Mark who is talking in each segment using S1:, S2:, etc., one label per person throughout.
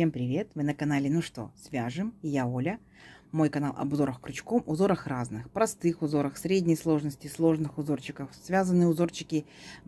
S1: Всем привет! Вы на канале «Ну что, свяжем?» я Оля мой канал обзорах крючком, узорах разных, простых узорах, средней сложности, сложных узорчиков, связанные узорчики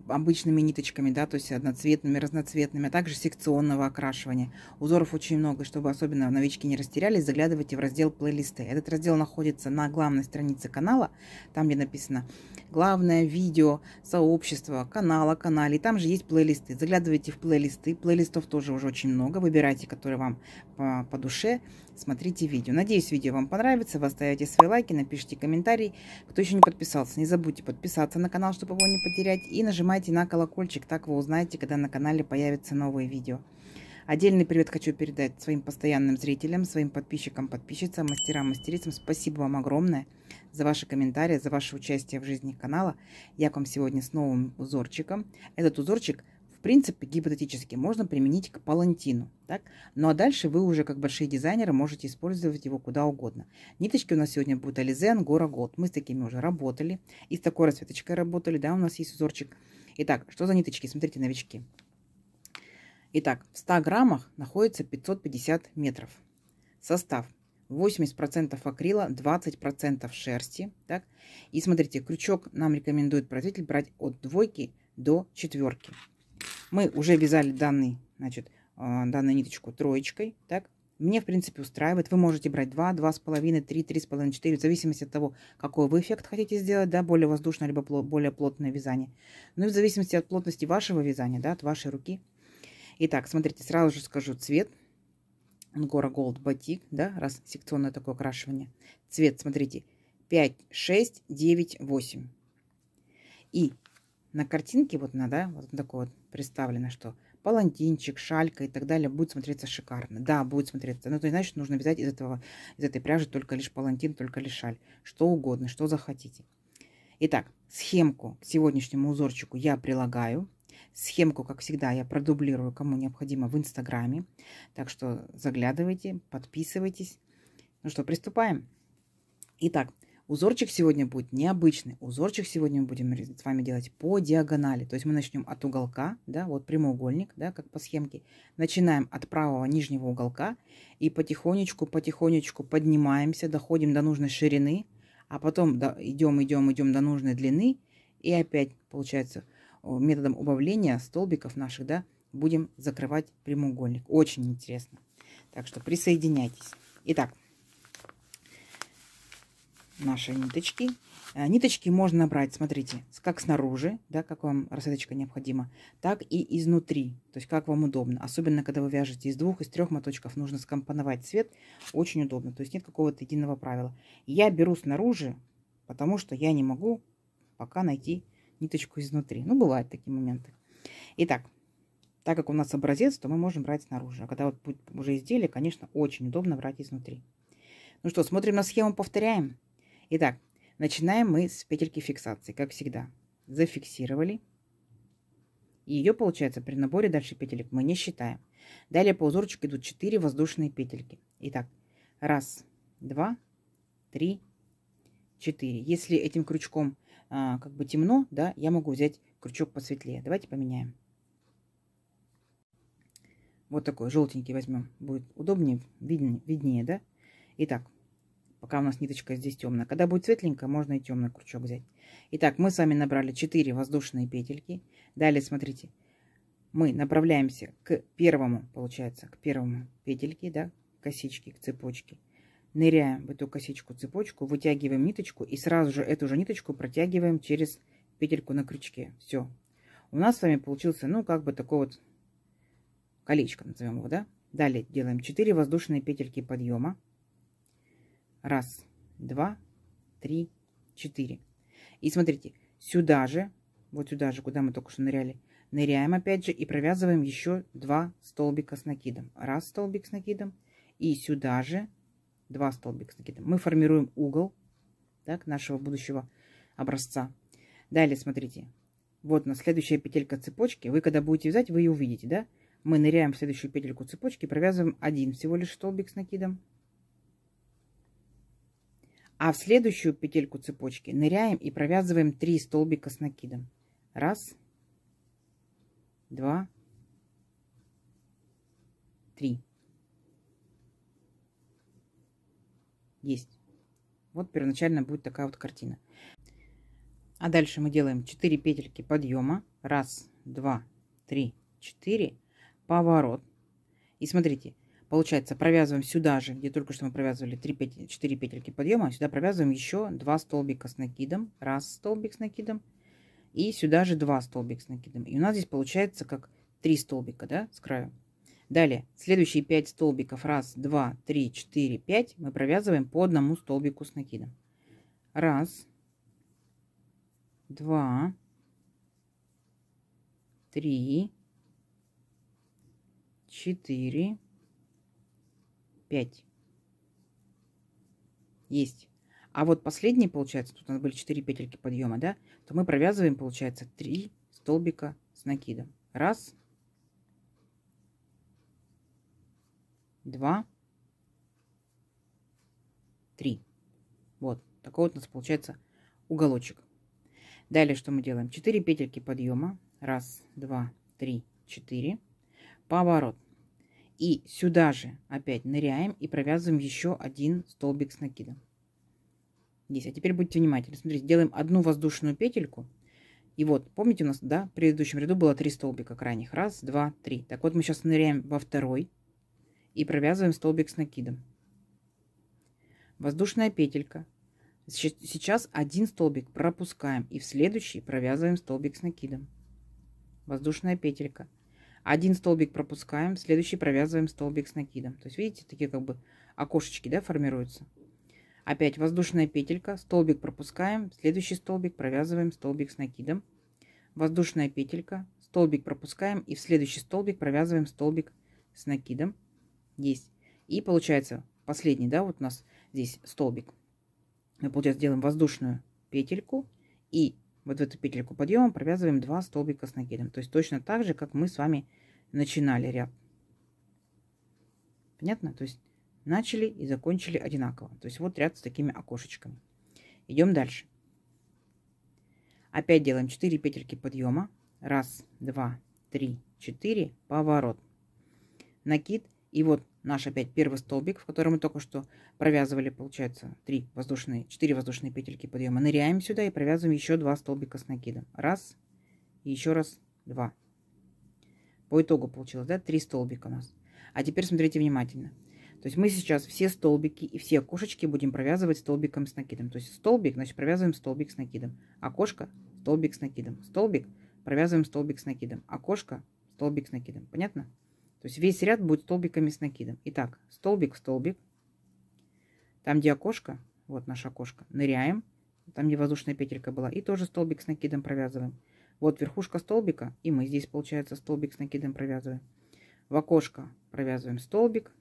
S1: обычными ниточками, да, то есть одноцветными, разноцветными, а также секционного окрашивания. Узоров очень много, чтобы особенно новички не растерялись, заглядывайте в раздел плейлисты. Этот раздел находится на главной странице канала, там где написано главное видео, сообщество, канала, канале, и там же есть плейлисты. Заглядывайте в плейлисты, плейлистов тоже уже очень много, выбирайте, которые вам по, по душе, смотрите видео. Надеюсь, видео вам понравится. Вы оставите свои лайки, напишите комментарий. Кто еще не подписался, не забудьте подписаться на канал, чтобы его не потерять. И нажимайте на колокольчик, так вы узнаете, когда на канале появятся новые видео. Отдельный привет хочу передать своим постоянным зрителям, своим подписчикам, подписчицам, мастерам, мастерицам. Спасибо вам огромное за ваши комментарии, за ваше участие в жизни канала. Я к вам сегодня с новым узорчиком. Этот узорчик принципе гипотетически можно применить к палантину. Так? Ну а дальше вы уже как большие дизайнеры можете использовать его куда угодно. Ниточки у нас сегодня будут Ализе, Ангора, год. Мы с такими уже работали. И с такой расцветочкой работали. Да, у нас есть узорчик. Итак, что за ниточки? Смотрите, новички. Итак, в 100 граммах находится 550 метров. Состав 80% акрила, 20% шерсти. Так? И смотрите, крючок нам рекомендует производитель брать от двойки до четверки. Мы уже вязали данный, значит, а, данную ниточку троечкой, так? Мне, в принципе, устраивает. Вы можете брать 2, 2,5, 3, 3,5, 4, в зависимости от того, какой вы эффект хотите сделать, да, более воздушное, либо более плотное вязание. Ну и в зависимости от плотности вашего вязания, да, от вашей руки. Итак, смотрите, сразу же скажу цвет. Ангора Gold Batik, да, раз секционное такое окрашивание. Цвет, смотрите, 5, 6, 9, 8. И на картинке вот она, да, вот такое вот представлено, что палантинчик, шалька и так далее будет смотреться шикарно. Да, будет смотреться. Ну, то есть, значит, нужно вязать из, этого, из этой пряжи только лишь палантин, только лишь шаль. Что угодно, что захотите. Итак, схемку к сегодняшнему узорчику я прилагаю. Схемку, как всегда, я продублирую, кому необходимо, в Инстаграме. Так что заглядывайте, подписывайтесь. Ну что, приступаем. Итак, Узорчик сегодня будет необычный. Узорчик сегодня мы будем с вами делать по диагонали. То есть мы начнем от уголка, да, вот прямоугольник, да, как по схемке. Начинаем от правого нижнего уголка и потихонечку, потихонечку поднимаемся, доходим до нужной ширины, а потом идем, идем, идем до нужной длины. И опять, получается, методом убавления столбиков наших, да, будем закрывать прямоугольник. Очень интересно. Так что присоединяйтесь. Итак, наши ниточки. Э, ниточки можно брать, смотрите, как снаружи, да, как вам рассадочка необходима, так и изнутри, то есть как вам удобно. Особенно, когда вы вяжете из двух, из трех моточков, нужно скомпоновать цвет, очень удобно. То есть нет какого-то единого правила. Я беру снаружи, потому что я не могу пока найти ниточку изнутри. Ну, бывают такие моменты. Итак, так как у нас образец, то мы можем брать снаружи. А когда вот будет уже изделие, конечно, очень удобно брать изнутри. Ну что, смотрим на схему, повторяем. Итак, начинаем мы с петельки фиксации, как всегда. Зафиксировали. Ее, получается, при наборе дальше петелек мы не считаем. Далее по узорчику идут 4 воздушные петельки. Итак, раз, два, три, четыре. Если этим крючком а, как бы темно, да, я могу взять крючок посветлее. Давайте поменяем. Вот такой желтенький возьмем. Будет удобнее, виднее, виднее да? Итак, пока у нас ниточка здесь темная. Когда будет светленькая, можно и темный крючок взять. Итак, мы с вами набрали 4 воздушные петельки. Далее, смотрите, мы направляемся к первому, получается, к первому петельке, да, косичке, к цепочке. Ныряем в эту косичку-цепочку, вытягиваем ниточку и сразу же эту же ниточку протягиваем через петельку на крючке. Все. У нас с вами получился, ну, как бы такой вот колечко, назовем его, да. Далее делаем 4 воздушные петельки подъема. Раз, два, три, четыре. И смотрите, сюда же, вот сюда же, куда мы только что ныряли, ныряем опять же и провязываем еще два столбика с накидом. Раз столбик с накидом и сюда же два столбика с накидом. Мы формируем угол так, нашего будущего образца. Далее, смотрите, вот на следующая петелька цепочки. Вы когда будете вязать, вы ее увидите, да? Мы ныряем в следующую петельку цепочки, провязываем один всего лишь столбик с накидом. А в следующую петельку цепочки ныряем и провязываем 3 столбика с накидом. Раз, два, три. Есть. Вот первоначально будет такая вот картина. А дальше мы делаем 4 петельки подъема. Раз, два, три, четыре. Поворот. И смотрите, Получается, провязываем сюда же, где только что мы провязывали 3 петель, 4 петельки подъема, а сюда провязываем еще 2 столбика с накидом, раз столбик с накидом, и сюда же 2 столбика с накидом. И у нас здесь получается как 3 столбика, да, с краю. Далее, следующие 5 столбиков, 1, 2, 3, 4, 5, мы провязываем по одному столбику с накидом. 1, 2, 3, 4, 5. 5. Есть. А вот последний получается, тут у нас были 4 петельки подъема, да, то мы провязываем, получается, 3 столбика с накидом. Раз, два, три. Вот. Такой вот у нас получается уголочек. Далее что мы делаем? 4 петельки подъема. Раз, два, три, четыре. Поворот. И сюда же опять ныряем и провязываем еще один столбик с накидом. Здесь. А теперь будьте внимательны. Смотрите, делаем одну воздушную петельку. И вот, помните у нас, да, в предыдущем ряду было три столбика крайних. Раз, два, три. Так вот мы сейчас ныряем во второй и провязываем столбик с накидом. Воздушная петелька. Сейчас один столбик пропускаем и в следующий провязываем столбик с накидом. Воздушная петелька. Один столбик пропускаем, следующий провязываем столбик с накидом. То есть, видите, такие как бы окошечки, да, формируются. Опять воздушная петелька, столбик пропускаем, следующий столбик провязываем столбик с накидом. Воздушная петелька, столбик пропускаем и в следующий столбик провязываем столбик с накидом. Есть. И получается последний, да, вот у нас здесь столбик. Мы, получается, делаем воздушную петельку и вот в эту петельку подъема провязываем 2 столбика с накидом. То есть точно так же, как мы с вами начинали ряд. Понятно? То есть начали и закончили одинаково. То есть вот ряд с такими окошечками. Идем дальше. Опять делаем 4 петельки подъема. Раз, два, три, четыре. Поворот. Накид. И вот наш опять первый столбик, в котором мы только что провязывали, получается, 3 воздушные, 4 воздушные петельки подъема. Ныряем сюда и провязываем еще 2 столбика с накидом. Раз, и еще раз, два. По итогу получилось, да, 3 столбика у нас. А теперь смотрите внимательно. То есть мы сейчас все столбики и все окошечки будем провязывать столбиком с накидом. То есть столбик, значит, провязываем столбик с накидом. Окошко, столбик с накидом. Столбик, провязываем столбик с накидом. Окошко, столбик с накидом. Понятно? То есть весь ряд будет столбиками с накидом. Итак, столбик в столбик. Там, где окошко, вот наше окошко, ныряем. Там, где воздушная петелька была. И тоже столбик с накидом провязываем. Вот верхушка столбика. И мы здесь, получается, столбик с накидом провязываем. В окошко провязываем столбик.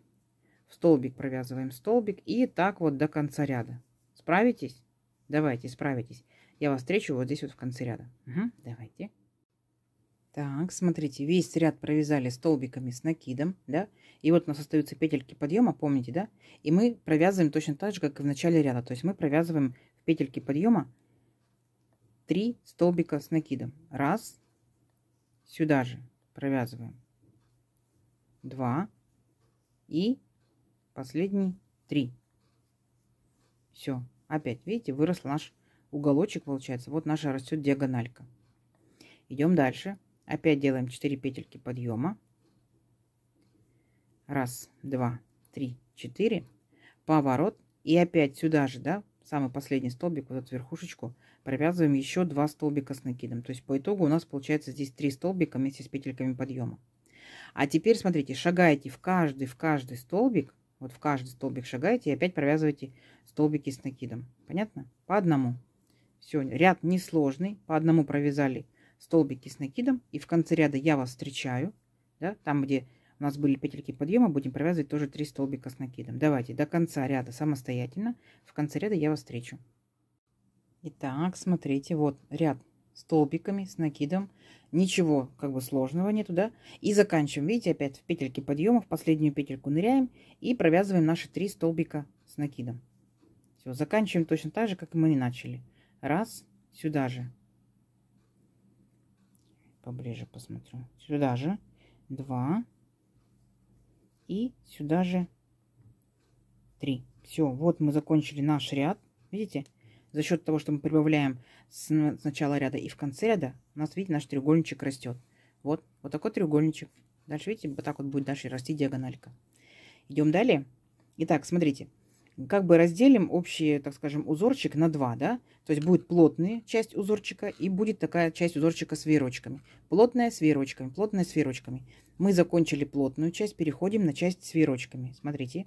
S1: В столбик провязываем столбик. И так вот до конца ряда. Справитесь? Давайте, справитесь. Я вас встречу вот здесь вот в конце ряда. Угу, давайте. Так, смотрите, весь ряд провязали столбиками с накидом, да, и вот у нас остаются петельки подъема, помните, да, и мы провязываем точно так же, как и в начале ряда, то есть мы провязываем в петельки подъема 3 столбика с накидом, раз, сюда же провязываем, 2 и последний 3. Все, опять, видите, вырос наш уголочек, получается, вот наша растет диагональка. Идем дальше. Опять делаем 4 петельки подъема. Раз, два, три, четыре. Поворот. И опять сюда же, да, самый последний столбик, вот эту верхушечку, провязываем еще два столбика с накидом. То есть по итогу у нас получается здесь три столбика вместе с петельками подъема. А теперь, смотрите, шагайте в каждый, в каждый столбик, вот в каждый столбик шагаете и опять провязывайте столбики с накидом. Понятно? По одному. Все, ряд несложный. По одному провязали столбики с накидом, и в конце ряда я вас встречаю, да, там, где у нас были петельки подъема, будем провязывать тоже 3 столбика с накидом. Давайте до конца ряда самостоятельно, в конце ряда я вас встречу. Итак, смотрите, вот ряд столбиками с накидом, ничего как бы сложного нету, да, и заканчиваем, видите, опять в петельке подъема, в последнюю петельку ныряем и провязываем наши три столбика с накидом. Все, заканчиваем точно так же, как мы и начали. Раз, сюда же поближе посмотрю. Сюда же два и сюда же три. Все, вот мы закончили наш ряд. Видите? За счет того, что мы прибавляем с, с начала ряда и в конце ряда, у нас, видите, наш треугольничек растет. Вот, вот такой треугольничек. Дальше, видите, вот так вот будет дальше расти диагональка. Идем далее. Итак, смотрите как бы разделим общий, так скажем, узорчик на два, да? То есть будет плотная часть узорчика и будет такая часть узорчика с веерочками. Плотная с веерочками, плотная с веерочками. Мы закончили плотную часть, переходим на часть с веерочками. Смотрите,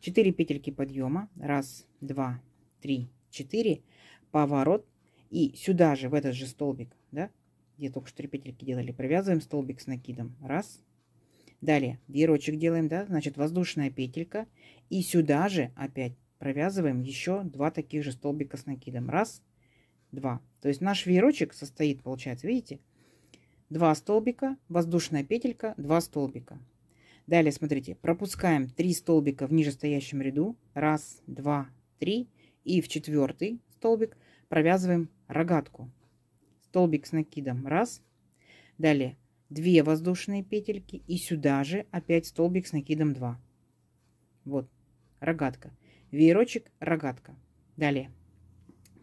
S1: 4 петельки подъема, раз, два, три, четыре, поворот. И сюда же, в этот же столбик, да, где только что 3 петельки делали, провязываем столбик с накидом. Раз, Далее веерочек делаем, да, значит воздушная петелька. И сюда же опять провязываем еще два таких же столбика с накидом. Раз, два. То есть наш веерочек состоит, получается, видите, два столбика, воздушная петелька, два столбика. Далее, смотрите, пропускаем три столбика в нижестоящем ряду. Раз, два, три. И в четвертый столбик провязываем рогатку. Столбик с накидом. Раз. Далее 2 воздушные петельки и сюда же опять столбик с накидом 2. Вот, рогатка. Веерочек, рогатка. Далее.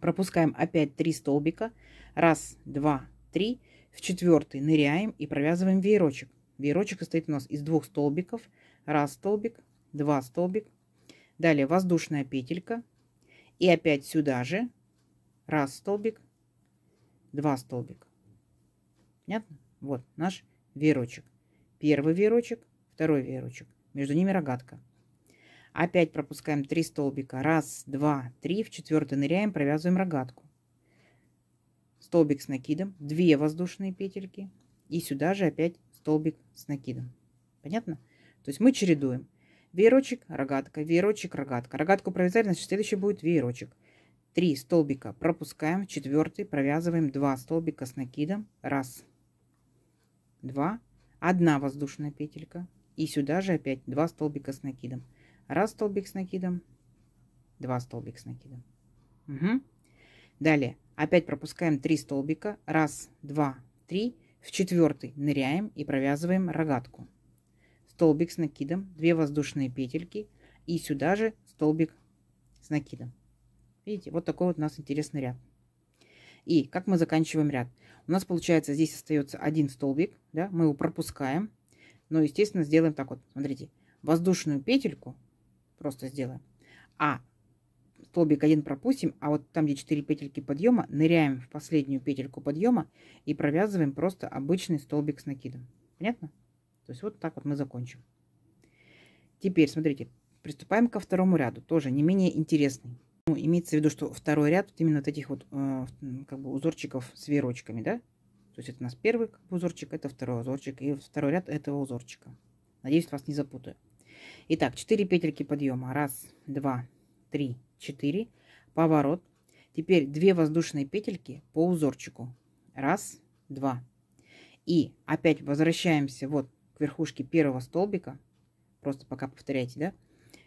S1: Пропускаем опять 3 столбика. Раз, два, три. В четвертый ныряем и провязываем веерочек. Веерочек состоит у нас из двух столбиков. Раз столбик, два столбик. Далее воздушная петелька. И опять сюда же. Раз столбик, два столбик Понятно? Вот наш веерочек. Первый веерочек, второй веерочек. Между ними рогатка. Опять пропускаем 3 столбика. Раз, два, три. В четвертый ныряем, провязываем рогатку. Столбик с накидом. две воздушные петельки. И сюда же опять столбик с накидом. Понятно? То есть мы чередуем. Веерочек, рогатка, веерочек, рогатка. Рогатку провязали, значит следующий будет веерочек. три столбика пропускаем, четвертый провязываем два столбика с накидом, 1, 2, одна воздушная петелька. И сюда же опять 2 столбика с накидом. Раз столбик с накидом, 2 столбик с накидом. Угу. Далее опять пропускаем 3 столбика. Раз, два, три. В четвертый ныряем и провязываем рогатку. Столбик с накидом, 2 воздушные петельки. И сюда же столбик с накидом. Видите, вот такой вот у нас интересный ряд. И как мы заканчиваем ряд? У нас получается здесь остается один столбик, да, мы его пропускаем. Но, естественно, сделаем так вот, смотрите, воздушную петельку просто сделаем. А столбик один пропустим, а вот там, где 4 петельки подъема, ныряем в последнюю петельку подъема и провязываем просто обычный столбик с накидом. Понятно? То есть вот так вот мы закончим. Теперь, смотрите, приступаем ко второму ряду, тоже не менее интересный. Ну, имеется в виду, что второй ряд вот именно вот этих вот э, как бы узорчиков с верочками, да? То есть это у нас первый как бы, узорчик, это второй узорчик и второй ряд этого узорчика. Надеюсь, вас не запутаю. Итак, 4 петельки подъема. Раз, два, три, четыре. Поворот. Теперь 2 воздушные петельки по узорчику. Раз, два. И опять возвращаемся вот к верхушке первого столбика. Просто пока повторяйте, да?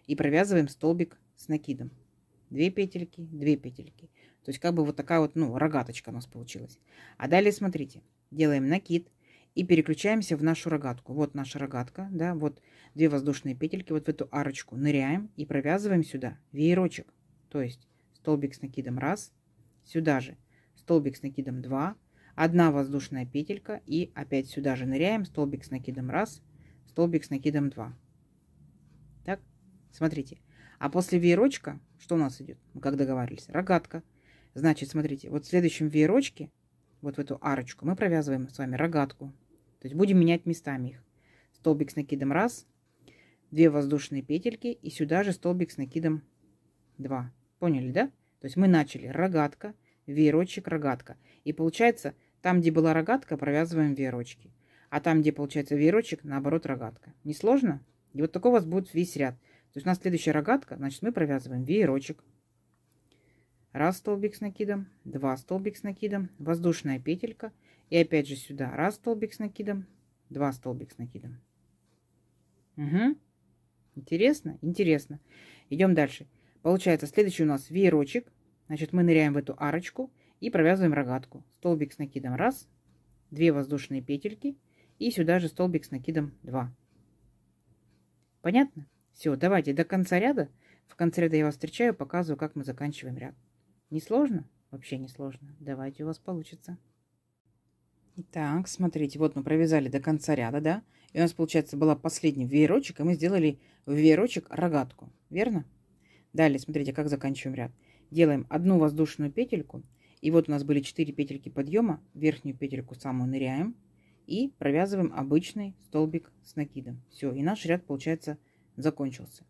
S1: И провязываем столбик с накидом две петельки, две петельки. То есть как бы вот такая вот, ну, рогаточка у нас получилась. А далее смотрите, делаем накид и переключаемся в нашу рогатку. Вот наша рогатка, да, вот две воздушные петельки, вот в эту арочку ныряем и провязываем сюда веерочек. То есть столбик с накидом раз, сюда же столбик с накидом 2, одна воздушная петелька и опять сюда же ныряем, столбик с накидом раз, столбик с накидом 2. Так, смотрите. А после веерочка, что у нас идет? Мы как договаривались, рогатка. Значит, смотрите, вот в следующем веерочке, вот в эту арочку, мы провязываем с вами рогатку. То есть будем менять местами их. Столбик с накидом раз, две воздушные петельки и сюда же столбик с накидом 2. Поняли, да? То есть мы начали рогатка, веерочек, рогатка. И получается, там, где была рогатка, провязываем веерочки. А там, где получается веерочек, наоборот, рогатка. Не сложно? И вот такой у вас будет весь ряд. То есть у нас следующая рогатка, значит, мы провязываем веерочек. Раз столбик с накидом, два столбик с накидом, воздушная петелька. И опять же сюда раз столбик с накидом, два столбик с накидом. Угу. Интересно? Интересно. Идем дальше. Получается, следующий у нас веерочек. Значит, мы ныряем в эту арочку и провязываем рогатку. Столбик с накидом раз, две воздушные петельки и сюда же столбик с накидом два. Понятно? Все, давайте до конца ряда. В конце ряда я вас встречаю, показываю, как мы заканчиваем ряд. Не сложно? Вообще не сложно. Давайте у вас получится. Так, смотрите, вот мы провязали до конца ряда, да? И у нас, получается, была последний веерочек, и мы сделали в веерочек рогатку, верно? Далее, смотрите, как заканчиваем ряд. Делаем одну воздушную петельку, и вот у нас были 4 петельки подъема, верхнюю петельку самую ныряем, и провязываем обычный столбик с накидом. Все, и наш ряд получается закончился.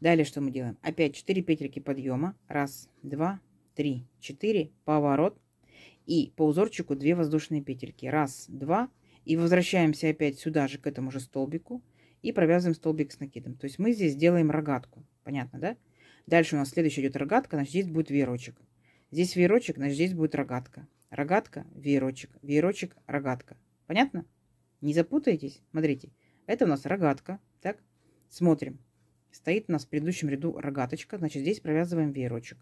S1: Далее что мы делаем? Опять 4 петельки подъема. Раз, два, три, четыре. Поворот. И по узорчику 2 воздушные петельки. Раз, два. И возвращаемся опять сюда же, к этому же столбику. И провязываем столбик с накидом. То есть мы здесь делаем рогатку. Понятно, да? Дальше у нас следующая идет рогатка, значит здесь будет веерочек. Здесь веерочек, значит здесь будет рогатка. Рогатка, веерочек, веерочек, рогатка. Понятно? Не запутайтесь. Смотрите, это у нас рогатка. Смотрим. Стоит у нас в предыдущем ряду рогаточка, значит здесь провязываем веерочек.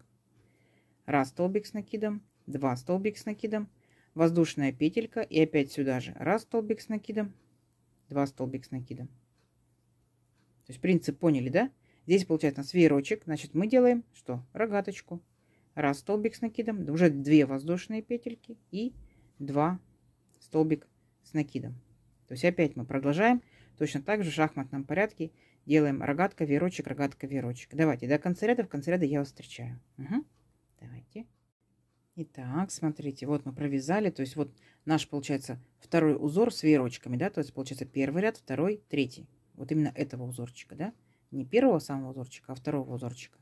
S1: Раз столбик с накидом, два столбик с накидом, воздушная петелька и опять сюда же. Раз столбик с накидом, два столбик с накидом. То есть принцип поняли, да? Здесь получается у нас веерочек, значит мы делаем что? Рогаточку. Раз столбик с накидом, уже две воздушные петельки и два столбик с накидом. То есть опять мы продолжаем точно так же в шахматном порядке Делаем рогатка, верочек, рогатка, верочек. Давайте до конца ряда, в конце ряда я вас встречаю. Угу. Давайте. Итак, смотрите, вот мы провязали, то есть вот наш, получается, второй узор с верочками, да, то есть, получается, первый ряд, второй, третий. Вот именно этого узорчика, да, не первого самого узорчика, а второго узорчика.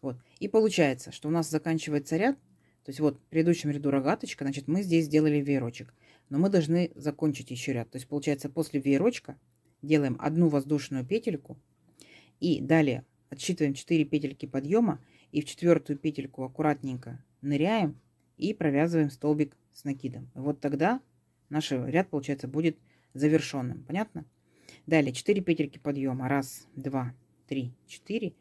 S1: Вот, и получается, что у нас заканчивается ряд, то есть вот в предыдущем ряду рогаточка, значит, мы здесь сделали верочек, но мы должны закончить еще ряд. То есть, получается, после верочка делаем одну воздушную петельку и далее отсчитываем 4 петельки подъема и в четвертую петельку аккуратненько ныряем и провязываем столбик с накидом. Вот тогда наш ряд получается будет завершенным. Понятно? Далее 4 петельки подъема. 1, 2, 3, 4.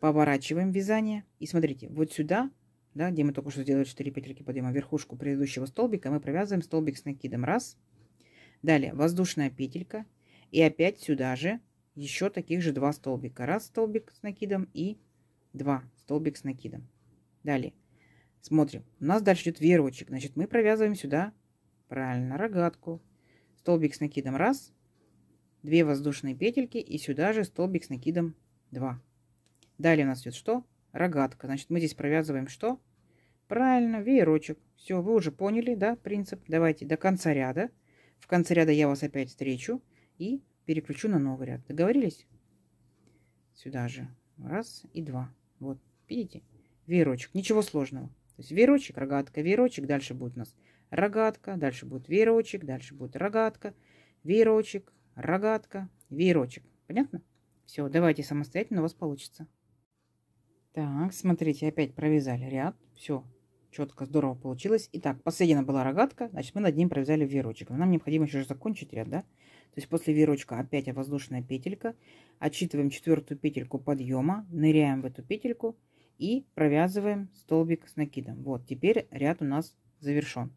S1: Поворачиваем вязание. И смотрите, вот сюда, да, где мы только что сделали 4 петельки подъема, верхушку предыдущего столбика, мы провязываем столбик с накидом. раз Далее воздушная петелька. И опять сюда же еще таких же два столбика. Раз столбик с накидом и два столбик с накидом. Далее. Смотрим. У нас дальше идет верочек. Значит, мы провязываем сюда, правильно, рогатку. Столбик с накидом раз, две воздушные петельки и сюда же столбик с накидом 2. Далее у нас идет что? Рогатка. Значит, мы здесь провязываем что? Правильно, веерочек. Все, вы уже поняли, да, принцип. Давайте до конца ряда. В конце ряда я вас опять встречу и переключу на новый ряд. Договорились? Сюда же. Раз и два. Вот, видите? Веерочек. Ничего сложного. То есть веерочек, рогатка, веерочек. Дальше будет у нас рогатка, дальше будет веерочек, дальше будет рогатка, веерочек, рогатка, веерочек. Понятно? Все, давайте самостоятельно у вас получится. Так, смотрите, опять провязали ряд. Все, четко, здорово получилось. Итак, последняя была рогатка, значит, мы над ним провязали веерочек. нам необходимо еще закончить ряд, да? То есть после верочка опять воздушная петелька. Отсчитываем четвертую петельку подъема, ныряем в эту петельку и провязываем столбик с накидом. Вот, теперь ряд у нас завершен.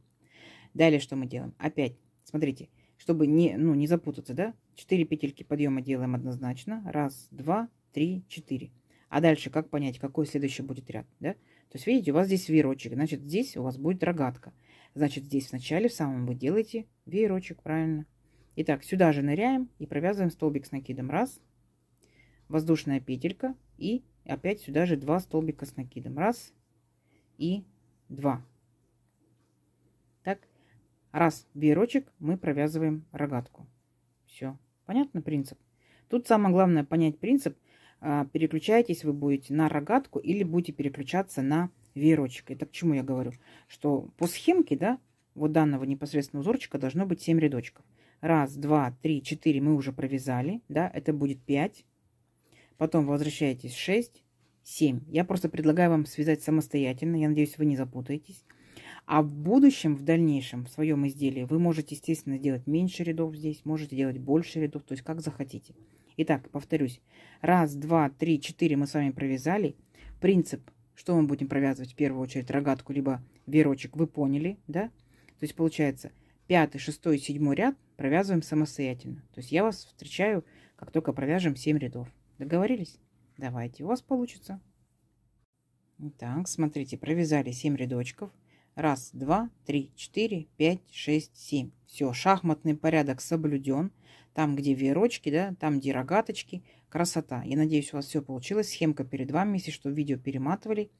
S1: Далее что мы делаем? Опять, смотрите, чтобы не, ну, не запутаться, да? 4 петельки подъема делаем однозначно. Раз, два, три, четыре. А дальше как понять, какой следующий будет ряд, да? То есть, видите, у вас здесь веерочек, значит, здесь у вас будет рогатка. Значит, здесь вначале в самом вы делаете веерочек, правильно? Итак, сюда же ныряем и провязываем столбик с накидом. Раз, воздушная петелька и опять сюда же два столбика с накидом. Раз и два. Так, раз веерочек мы провязываем рогатку. Все, понятно принцип? Тут самое главное понять принцип. А, переключаетесь вы будете на рогатку или будете переключаться на веерочек. Это к чему я говорю? Что по схемке, да, вот данного непосредственно узорчика должно быть 7 рядочков. Раз, два, три, четыре мы уже провязали, да, это будет пять. Потом возвращаетесь шесть, семь. Я просто предлагаю вам связать самостоятельно, я надеюсь, вы не запутаетесь. А в будущем, в дальнейшем, в своем изделии, вы можете, естественно, делать меньше рядов здесь, можете делать больше рядов, то есть как захотите. Итак, повторюсь. Раз, два, три, четыре мы с вами провязали. Принцип, что мы будем провязывать в первую очередь, рогатку либо верочек, вы поняли, да? То есть получается пятый, шестой и седьмой ряд провязываем самостоятельно. То есть я вас встречаю, как только провяжем 7 рядов. Договорились? Давайте, у вас получится. Так, смотрите, провязали 7 рядочков. Раз, два, три, четыре, пять, шесть, семь. Все, шахматный порядок соблюден. Там, где верочки, да, там, где рогаточки. Красота. Я надеюсь, у вас все получилось. Схемка перед вами. Если что, видео перематывали.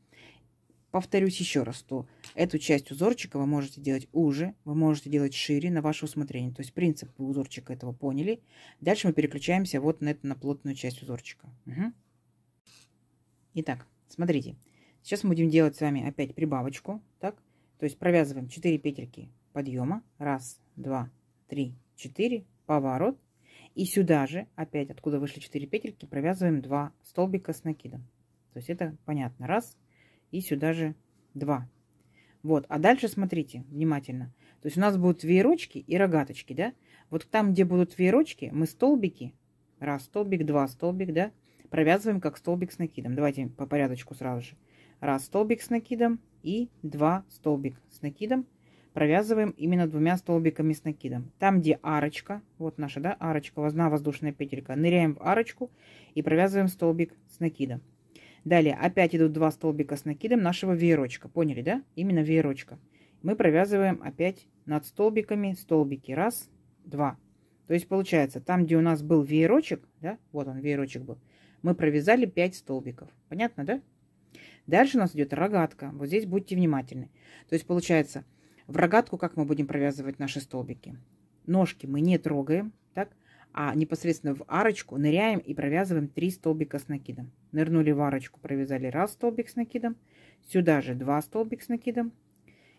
S1: Повторюсь еще раз, что эту часть узорчика вы можете делать уже, вы можете делать шире на ваше усмотрение. То есть принцип узорчика этого поняли. Дальше мы переключаемся вот на эту на плотную часть узорчика. Угу. Итак, смотрите. Сейчас мы будем делать с вами опять прибавочку. Так? То есть провязываем 4 петельки подъема. Раз, два, три, четыре. Поворот. И сюда же, опять откуда вышли 4 петельки, провязываем 2 столбика с накидом. То есть это понятно. Раз, и сюда же 2. Вот, а дальше смотрите внимательно. То есть у нас будут веерочки и рогаточки, да? Вот там, где будут веерочки, мы столбики, раз столбик, два столбик, да, провязываем как столбик с накидом. Давайте по порядочку сразу же. Раз столбик с накидом и два столбик с накидом. Провязываем именно двумя столбиками с накидом. Там, где арочка, вот наша, да, арочка, возна воздушная петелька, ныряем в арочку и провязываем столбик с накидом. Далее опять идут два столбика с накидом нашего веерочка. Поняли, да? Именно веерочка. Мы провязываем опять над столбиками столбики. Раз, два. То есть получается, там, где у нас был веерочек, да, вот он, веерочек был, мы провязали 5 столбиков. Понятно, да? Дальше у нас идет рогатка. Вот здесь будьте внимательны. То есть получается, в рогатку как мы будем провязывать наши столбики? Ножки мы не трогаем, так? А непосредственно в арочку ныряем и провязываем 3 столбика с накидом. Нырнули в арочку, провязали раз столбик с накидом, сюда же два столбик с накидом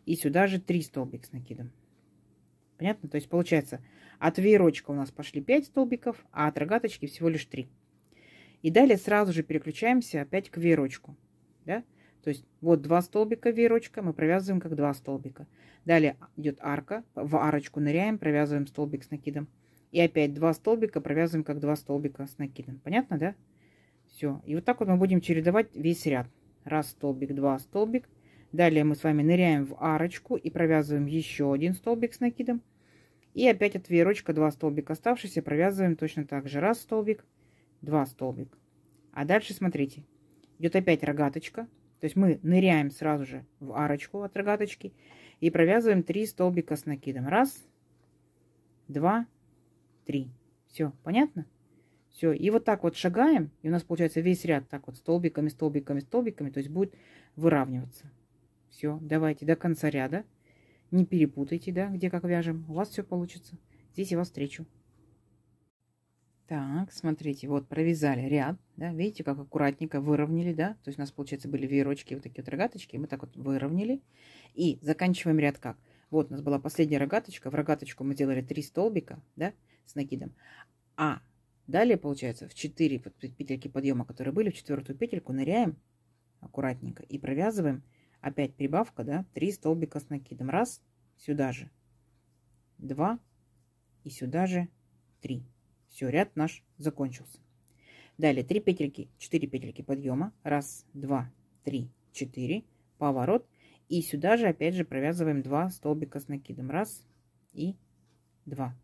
S1: и сюда же три столбик с накидом. Понятно? То есть получается от веерочка у нас пошли 5 столбиков, а от рогаточки всего лишь 3. И далее сразу же переключаемся опять к веерочку. Да? То есть вот два столбика веерочка мы провязываем как два столбика. Далее идет арка, в арочку ныряем, провязываем столбик с накидом. И опять два столбика провязываем как два столбика с накидом. Понятно, да? Все. И вот так вот мы будем чередовать весь ряд. Раз столбик, два столбик. Далее мы с вами ныряем в арочку и провязываем еще один столбик с накидом. И опять от отверочка, два столбика оставшиеся, провязываем точно так же. Раз столбик, два столбик. А дальше смотрите, идет опять рогаточка. То есть мы ныряем сразу же в арочку от рогаточки и провязываем 3 столбика с накидом. Раз, два, три. Все, понятно? Все, и вот так вот шагаем, и у нас получается весь ряд так вот столбиками, столбиками, столбиками, то есть будет выравниваться. Все, давайте до конца ряда. Не перепутайте, да, где как вяжем. У вас все получится. Здесь я вас встречу. Так, смотрите, вот провязали ряд, да, видите, как аккуратненько выровняли, да, то есть у нас, получается, были веерочки, вот такие вот рогаточки, мы так вот выровняли. И заканчиваем ряд как? Вот у нас была последняя рогаточка, в рогаточку мы делали 3 столбика, да, с накидом, а Далее, получается, в 4 петельки подъема, которые были, в четвертую петельку ныряем аккуратненько и провязываем. Опять прибавка, да, 3 столбика с накидом. Раз, сюда же. 2 и сюда же 3. Все, ряд наш закончился. Далее 3 петельки, 4 петельки подъема. 1, 2, 3, 4. Поворот. И сюда же опять же провязываем 2 столбика с накидом. 1 и 2.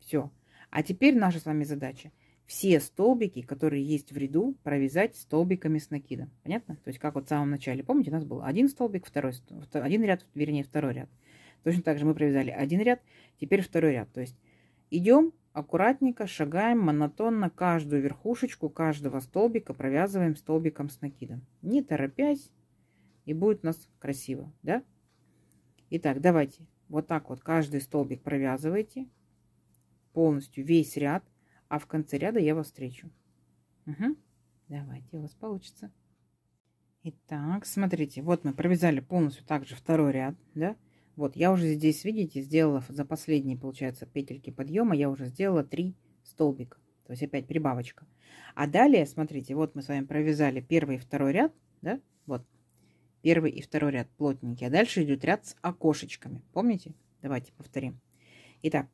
S1: Все. А теперь наша с вами задача все столбики, которые есть в ряду, провязать столбиками с накидом. Понятно? То есть как вот в самом начале, помните, у нас был один столбик, второй, один ряд, вернее, второй ряд. Точно так же мы провязали один ряд, теперь второй ряд. То есть идем аккуратненько, шагаем монотонно каждую верхушечку каждого столбика, провязываем столбиком с накидом. Не торопясь, и будет у нас красиво, да? Итак, давайте вот так вот каждый столбик провязывайте, полностью весь ряд, а в конце ряда я вас встречу. Угу. Давайте, у вас получится. Итак, смотрите, вот мы провязали полностью также второй ряд, да? Вот, я уже здесь, видите, сделала за последние, получается, петельки подъема, я уже сделала 3 столбика. То есть опять прибавочка. А далее, смотрите, вот мы с вами провязали первый и второй ряд, да? Вот, первый и второй ряд плотненький. А дальше идет ряд с окошечками. Помните? Давайте повторим. Итак,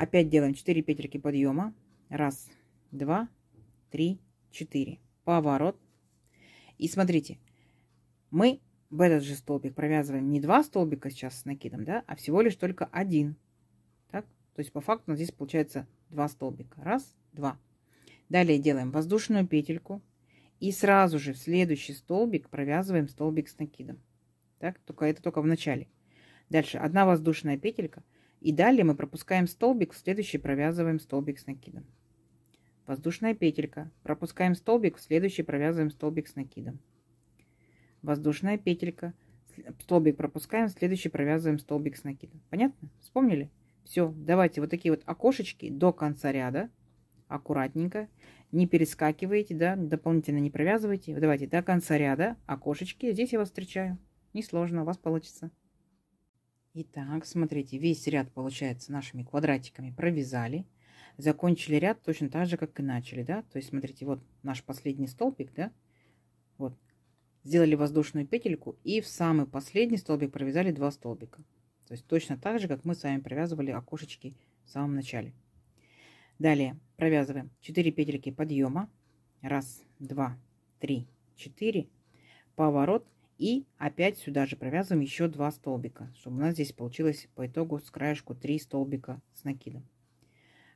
S1: Опять делаем 4 петельки подъема. Раз, два, три, четыре. Поворот. И смотрите, мы в этот же столбик провязываем не два столбика сейчас с накидом, да, а всего лишь только один. Так? То есть по факту у нас здесь получается два столбика. Раз, два. Далее делаем воздушную петельку. И сразу же в следующий столбик провязываем столбик с накидом. Так, только это только в начале. Дальше одна воздушная петелька и далее мы пропускаем столбик, в следующий провязываем столбик с накидом. Воздушная петелька. Пропускаем столбик, в следующий провязываем столбик с накидом. Воздушная петелька. Столбик пропускаем, в следующий провязываем столбик с накидом. Понятно? Вспомнили? Все, давайте вот такие вот окошечки до конца ряда. Аккуратненько. Не перескакивайте, да, дополнительно не провязывайте. Давайте до конца ряда окошечки. Здесь я вас встречаю. Несложно, у вас получится. Итак, смотрите, весь ряд получается нашими квадратиками провязали. Закончили ряд точно так же, как и начали, да? То есть, смотрите, вот наш последний столбик, да? Вот. Сделали воздушную петельку и в самый последний столбик провязали два столбика. То есть, точно так же, как мы с вами провязывали окошечки в самом начале. Далее провязываем 4 петельки подъема. 1, 2, 3, 4. Поворот и опять сюда же провязываем еще два столбика, чтобы у нас здесь получилось по итогу с краешку 3 столбика с накидом.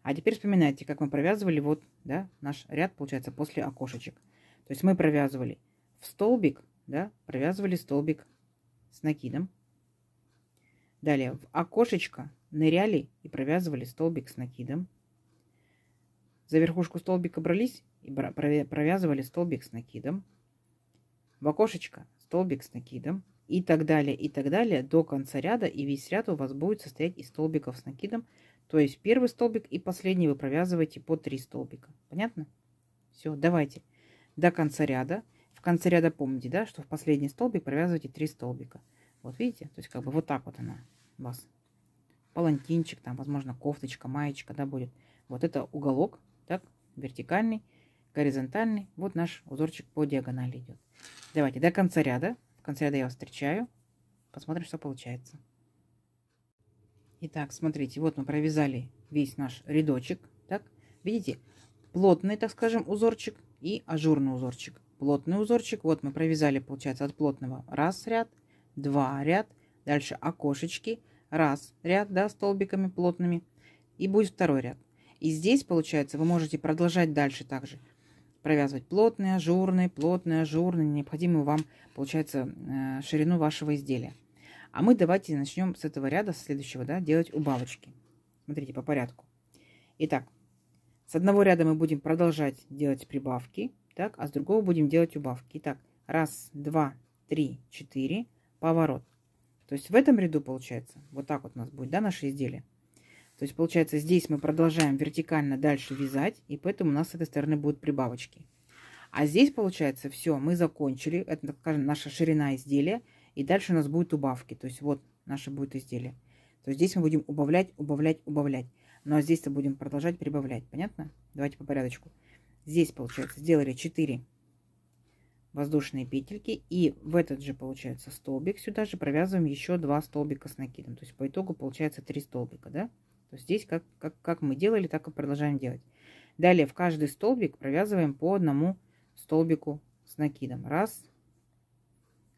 S1: А теперь вспоминайте, как мы провязывали вот да, наш ряд, получается, после окошечек. То есть мы провязывали в столбик, да, провязывали столбик с накидом. Далее в окошечко ныряли и провязывали столбик с накидом. За верхушку столбика брались и провязывали столбик с накидом. В окошечко столбик с накидом и так далее, и так далее до конца ряда. И весь ряд у вас будет состоять из столбиков с накидом. То есть первый столбик и последний вы провязываете по 3 столбика. Понятно? Все, давайте. До конца ряда. В конце ряда помните, да, что в последний столбик провязывайте 3 столбика. Вот видите? То есть как бы вот так вот она у вас. Палантинчик, там, возможно, кофточка, маечка, да, будет. Вот это уголок, так, вертикальный горизонтальный. Вот наш узорчик по диагонали идет. Давайте до конца ряда. В конце ряда я вас встречаю. Посмотрим, что получается. Итак, смотрите, вот мы провязали весь наш рядочек. Так, видите, плотный, так скажем, узорчик и ажурный узорчик. Плотный узорчик, вот мы провязали, получается, от плотного раз ряд, два ряд, дальше окошечки, раз ряд, да, столбиками плотными, и будет второй ряд. И здесь, получается, вы можете продолжать дальше также провязывать плотный, ажурный, плотный, ажурный, необходимую вам, получается, э, ширину вашего изделия. А мы давайте начнем с этого ряда, с следующего, да, делать убавочки. Смотрите, по порядку. Итак, с одного ряда мы будем продолжать делать прибавки, так, а с другого будем делать убавки. Итак, раз, два, три, четыре, поворот. То есть в этом ряду получается, вот так вот у нас будет, да, наше изделие. То есть, получается, здесь мы продолжаем вертикально дальше вязать, и поэтому у нас с этой стороны будут прибавочки. А здесь, получается, все, мы закончили. Это, скажем, наша ширина изделия. И дальше у нас будут убавки. То есть, вот наше будет изделие. То есть, здесь мы будем убавлять, убавлять, убавлять. Ну, а здесь-то будем продолжать прибавлять. Понятно? Давайте по порядочку. Здесь, получается, сделали 4 воздушные петельки. И в этот же, получается, столбик сюда же провязываем еще 2 столбика с накидом. То есть, по итогу получается 3 столбика, да? То здесь как, как, как мы делали, так и продолжаем делать. Далее в каждый столбик провязываем по одному столбику с накидом. Раз,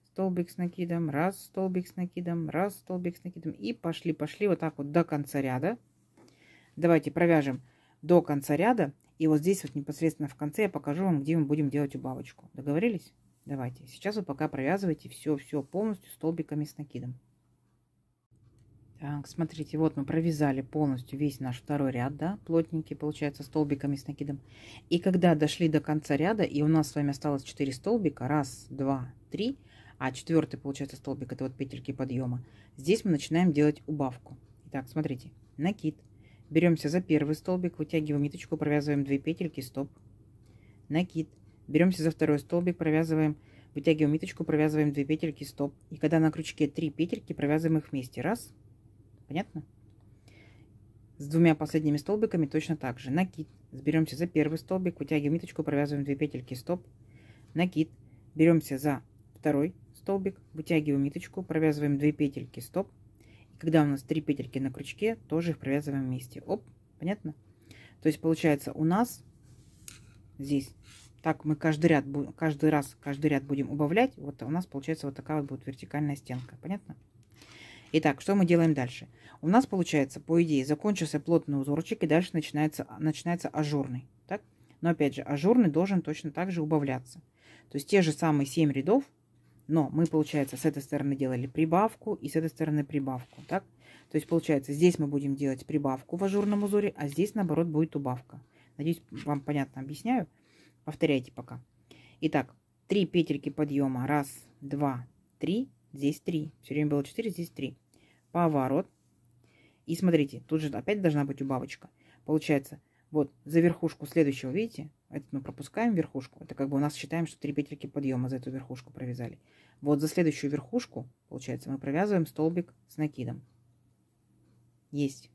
S1: столбик с накидом, раз, столбик с накидом, раз, столбик с накидом. И пошли, пошли вот так вот до конца ряда. Давайте провяжем до конца ряда. И вот здесь вот непосредственно в конце я покажу вам, где мы будем делать убавочку. Договорились? Давайте. Сейчас вы пока провязывайте все-все полностью столбиками с накидом. Так, смотрите, вот мы провязали полностью весь наш второй ряд, да, плотненький получается, столбиками с накидом. И когда дошли до конца ряда, и у нас с вами осталось 4 столбика, раз, два, три, а четвертый получается столбик, это вот петельки подъема, здесь мы начинаем делать убавку. Итак, смотрите, накид, беремся за первый столбик, вытягиваем ниточку, провязываем 2 петельки, стоп, накид, беремся за второй столбик, провязываем вытягиваем ниточку, провязываем 2 петельки, стоп. И когда на крючке 3 петельки, провязываем их вместе. Раз, Понятно? С двумя последними столбиками точно так же. Накид. Беремся за первый столбик, вытягиваем ниточку, провязываем 2 петельки, стоп. Накид. Беремся за второй столбик, вытягиваем ниточку, провязываем 2 петельки, стоп. И когда у нас 3 петельки на крючке, тоже их провязываем вместе. Оп, понятно? То есть получается у нас здесь так мы каждый ряд каждый раз каждый ряд будем убавлять вот у нас получается вот такая вот будет вертикальная стенка понятно Итак, что мы делаем дальше? У нас получается, по идее, закончился плотный узорчик, и дальше начинается, начинается ажурный. Так? Но опять же, ажурный должен точно так же убавляться. То есть те же самые 7 рядов, но мы, получается, с этой стороны делали прибавку и с этой стороны прибавку. Так? То есть, получается, здесь мы будем делать прибавку в ажурном узоре, а здесь, наоборот, будет убавка. Надеюсь, вам понятно объясняю. Повторяйте пока. Итак, 3 петельки подъема. 1, 2, 3 здесь 3. Все время было 4, здесь 3. Поворот. И смотрите, тут же опять должна быть убавочка. Получается, вот за верхушку следующего, видите, это мы пропускаем верхушку. Это как бы у нас считаем, что три петельки подъема за эту верхушку провязали. Вот за следующую верхушку, получается, мы провязываем столбик с накидом. Есть.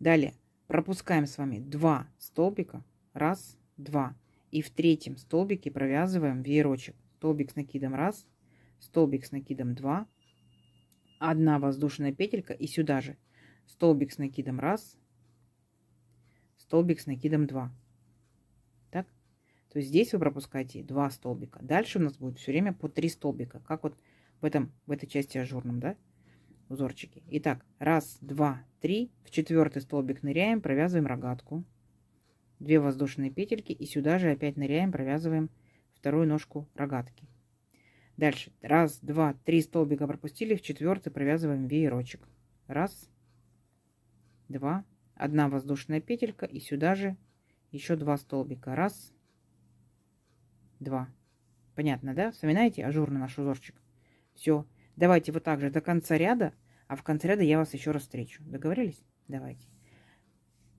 S1: Далее пропускаем с вами два столбика. Раз, два. И в третьем столбике провязываем веерочек. Столбик с накидом раз, столбик с накидом 2, одна воздушная петелька и сюда же столбик с накидом 1, столбик с накидом 2. Так? То есть здесь вы пропускаете 2 столбика. Дальше у нас будет все время по 3 столбика, как вот в, этом, в этой части ажурном, да, узорчики. Итак, раз, два, три. в четвертый столбик ныряем, провязываем рогатку, 2 воздушные петельки и сюда же опять ныряем, провязываем вторую ножку рогатки. Дальше. Раз, два, три столбика пропустили. В четвертый провязываем веерочек. Раз, два, одна воздушная петелька. И сюда же еще два столбика. Раз, два. Понятно, да? Вспоминаете ажурный наш узорчик? Все. Давайте вот так же до конца ряда. А в конце ряда я вас еще раз встречу. Договорились? Давайте.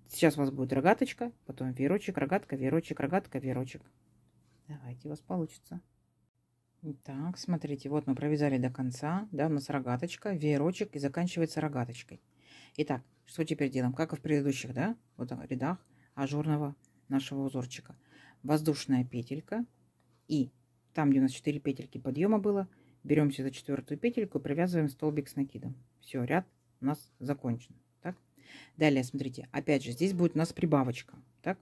S1: Сейчас у вас будет рогаточка, потом веерочек, рогатка, веерочек, рогатка, веерочек. Давайте, у вас получится. Так, смотрите, вот мы провязали до конца, да, у нас рогаточка, веерочек и заканчивается рогаточкой. Итак, что теперь делаем? Как и в предыдущих, да, вот в э, рядах ажурного нашего узорчика. Воздушная петелька и там, где у нас 4 петельки подъема было, беремся за четвертую петельку и провязываем столбик с накидом. Все, ряд у нас закончен. Так? Далее, смотрите, опять же, здесь будет у нас прибавочка. Так?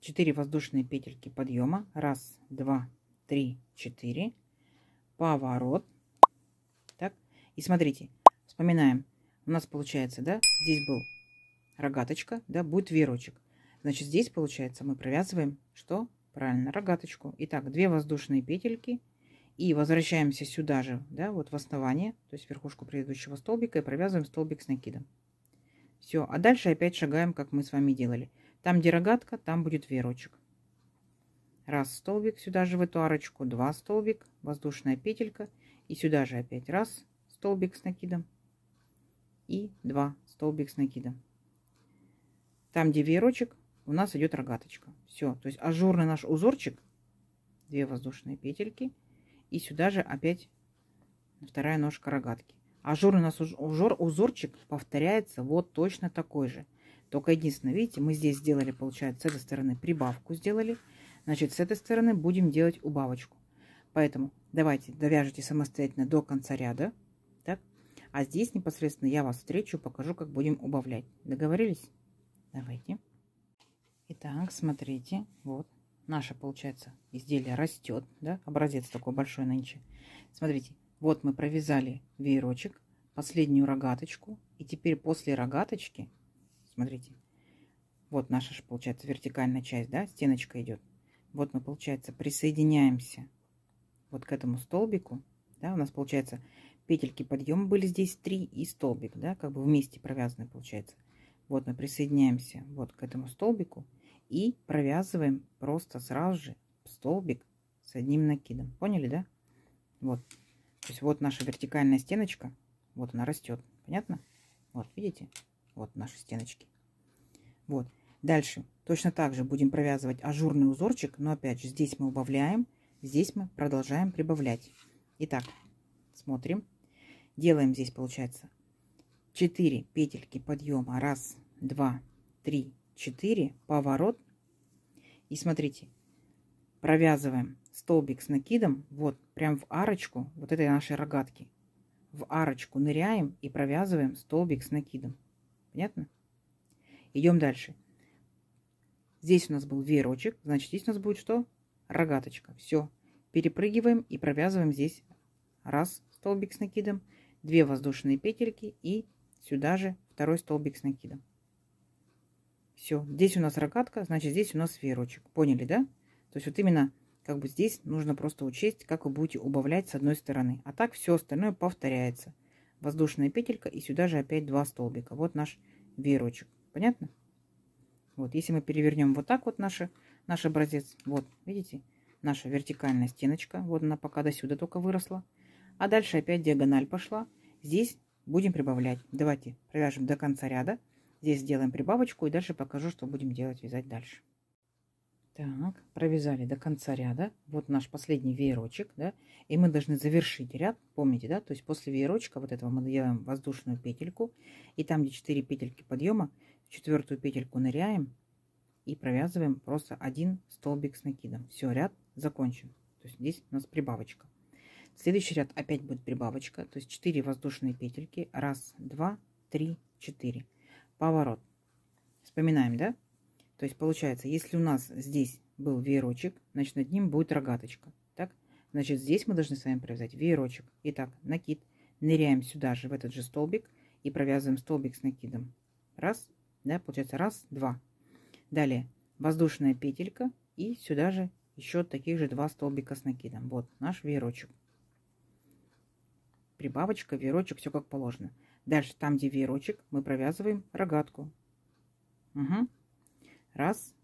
S1: 4 воздушные петельки подъема. Раз, два, 3, 4. Поворот. Так. И смотрите, вспоминаем. У нас получается, да, здесь был рогаточка, да, будет верочек. Значит, здесь получается мы провязываем, что? Правильно, рогаточку. Итак, две воздушные петельки. И возвращаемся сюда же, да, вот в основание, то есть верхушку предыдущего столбика и провязываем столбик с накидом. Все, а дальше опять шагаем, как мы с вами делали. Там, где рогатка, там будет верочек. Раз столбик, сюда же в эту арочку, два столбик, воздушная петелька. И сюда же опять раз столбик с накидом и два столбик с накидом. Там, где веерочек, у нас идет рогаточка. Все, то есть ажурный наш узорчик, две воздушные петельки и сюда же опять вторая ножка рогатки. Ажурный у нас узор, узорчик повторяется вот точно такой же. Только единственное, видите, мы здесь сделали, получается, с этой стороны прибавку сделали – Значит, с этой стороны будем делать убавочку. Поэтому давайте довяжите самостоятельно до конца ряда. Так? А здесь непосредственно я вас встречу, покажу, как будем убавлять. Договорились? Давайте. Итак, смотрите, вот наше, получается, изделие растет, да, образец такой большой нынче. Смотрите, вот мы провязали веерочек, последнюю рогаточку, и теперь после рогаточки, смотрите, вот наша, же получается, вертикальная часть, да, стеночка идет. Вот мы, получается, присоединяемся вот к этому столбику. Да, у нас, получается, петельки подъема были здесь 3 и столбик, да, как бы вместе провязаны, получается. Вот мы присоединяемся вот к этому столбику и провязываем просто сразу же столбик с одним накидом. Поняли, да? Вот. То есть вот наша вертикальная стеночка, вот она растет. Понятно? Вот, видите? Вот наши стеночки. Вот. Дальше Точно так же будем провязывать ажурный узорчик, но опять же здесь мы убавляем, здесь мы продолжаем прибавлять. Итак, смотрим. Делаем здесь получается 4 петельки подъема. Раз, два, три, четыре. Поворот. И смотрите, провязываем столбик с накидом вот прям в арочку вот этой нашей рогатки. В арочку ныряем и провязываем столбик с накидом. Понятно? Идем дальше. Здесь у нас был веерочек, значит, здесь у нас будет что? Рогаточка. Все. Перепрыгиваем и провязываем здесь раз столбик с накидом, две воздушные петельки и сюда же второй столбик с накидом. Все. Здесь у нас рогатка, значит, здесь у нас веерочек. Поняли, да? То есть вот именно как бы здесь нужно просто учесть, как вы будете убавлять с одной стороны. А так все остальное повторяется. Воздушная петелька и сюда же опять два столбика. Вот наш веерочек. Понятно? Вот, если мы перевернем вот так вот наши, наш образец, вот, видите, наша вертикальная стеночка, вот она пока до сюда только выросла. А дальше опять диагональ пошла. Здесь будем прибавлять. Давайте провяжем до конца ряда. Здесь сделаем прибавочку и дальше покажу, что будем делать, вязать дальше. Так, провязали до конца ряда. Вот наш последний веерочек, да, и мы должны завершить ряд, помните, да, то есть после веерочка вот этого мы делаем воздушную петельку, и там, где 4 петельки подъема, четвертую петельку ныряем и провязываем просто один столбик с накидом. Все, ряд закончен. То есть здесь у нас прибавочка. Следующий ряд опять будет прибавочка, то есть 4 воздушные петельки. Раз, два, три, четыре. Поворот. Вспоминаем, да? То есть получается, если у нас здесь был веерочек, значит над ним будет рогаточка. Так? Значит, здесь мы должны с вами провязать веерочек. Итак, накид. Ныряем сюда же, в этот же столбик, и провязываем столбик с накидом. Раз, да, получается раз, два. Далее воздушная петелька и сюда же еще таких же два столбика с накидом. Вот наш веерочек. Прибавочка, веерочек, все как положено. Дальше там, где веерочек, мы провязываем рогатку. Угу. Раз,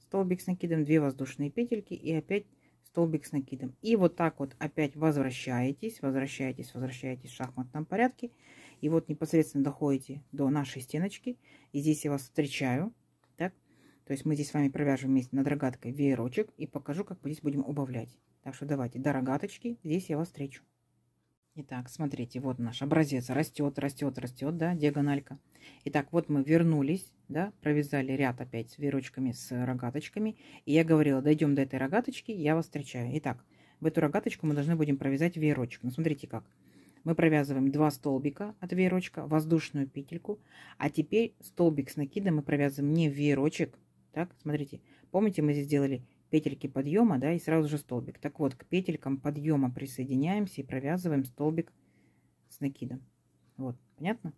S1: столбик с накидом, две воздушные петельки и опять столбик с накидом. И вот так вот опять возвращаетесь, возвращаетесь, возвращаетесь в шахматном порядке. И вот непосредственно доходите до нашей стеночки. И здесь я вас встречаю. Так? То есть мы здесь с вами провяжем вместе над рогаткой веерочек. И покажу, как мы здесь будем убавлять. Так что давайте до рогаточки. Здесь я вас встречу. Итак, смотрите, вот наш образец растет, растет, растет, да, диагональка. Итак, вот мы вернулись, да, провязали ряд опять с верочками, с рогаточками. И я говорила, дойдем до этой рогаточки, я вас встречаю. Итак, в эту рогаточку мы должны будем провязать веерочек. Ну, смотрите как мы провязываем 2 столбика от веерочка, воздушную петельку. А теперь столбик с накидом мы провязываем не веерочек. Так, смотрите, помните, мы здесь делали петельки подъема, да, и сразу же столбик. Так вот, к петелькам подъема присоединяемся и провязываем столбик с накидом. Вот, понятно?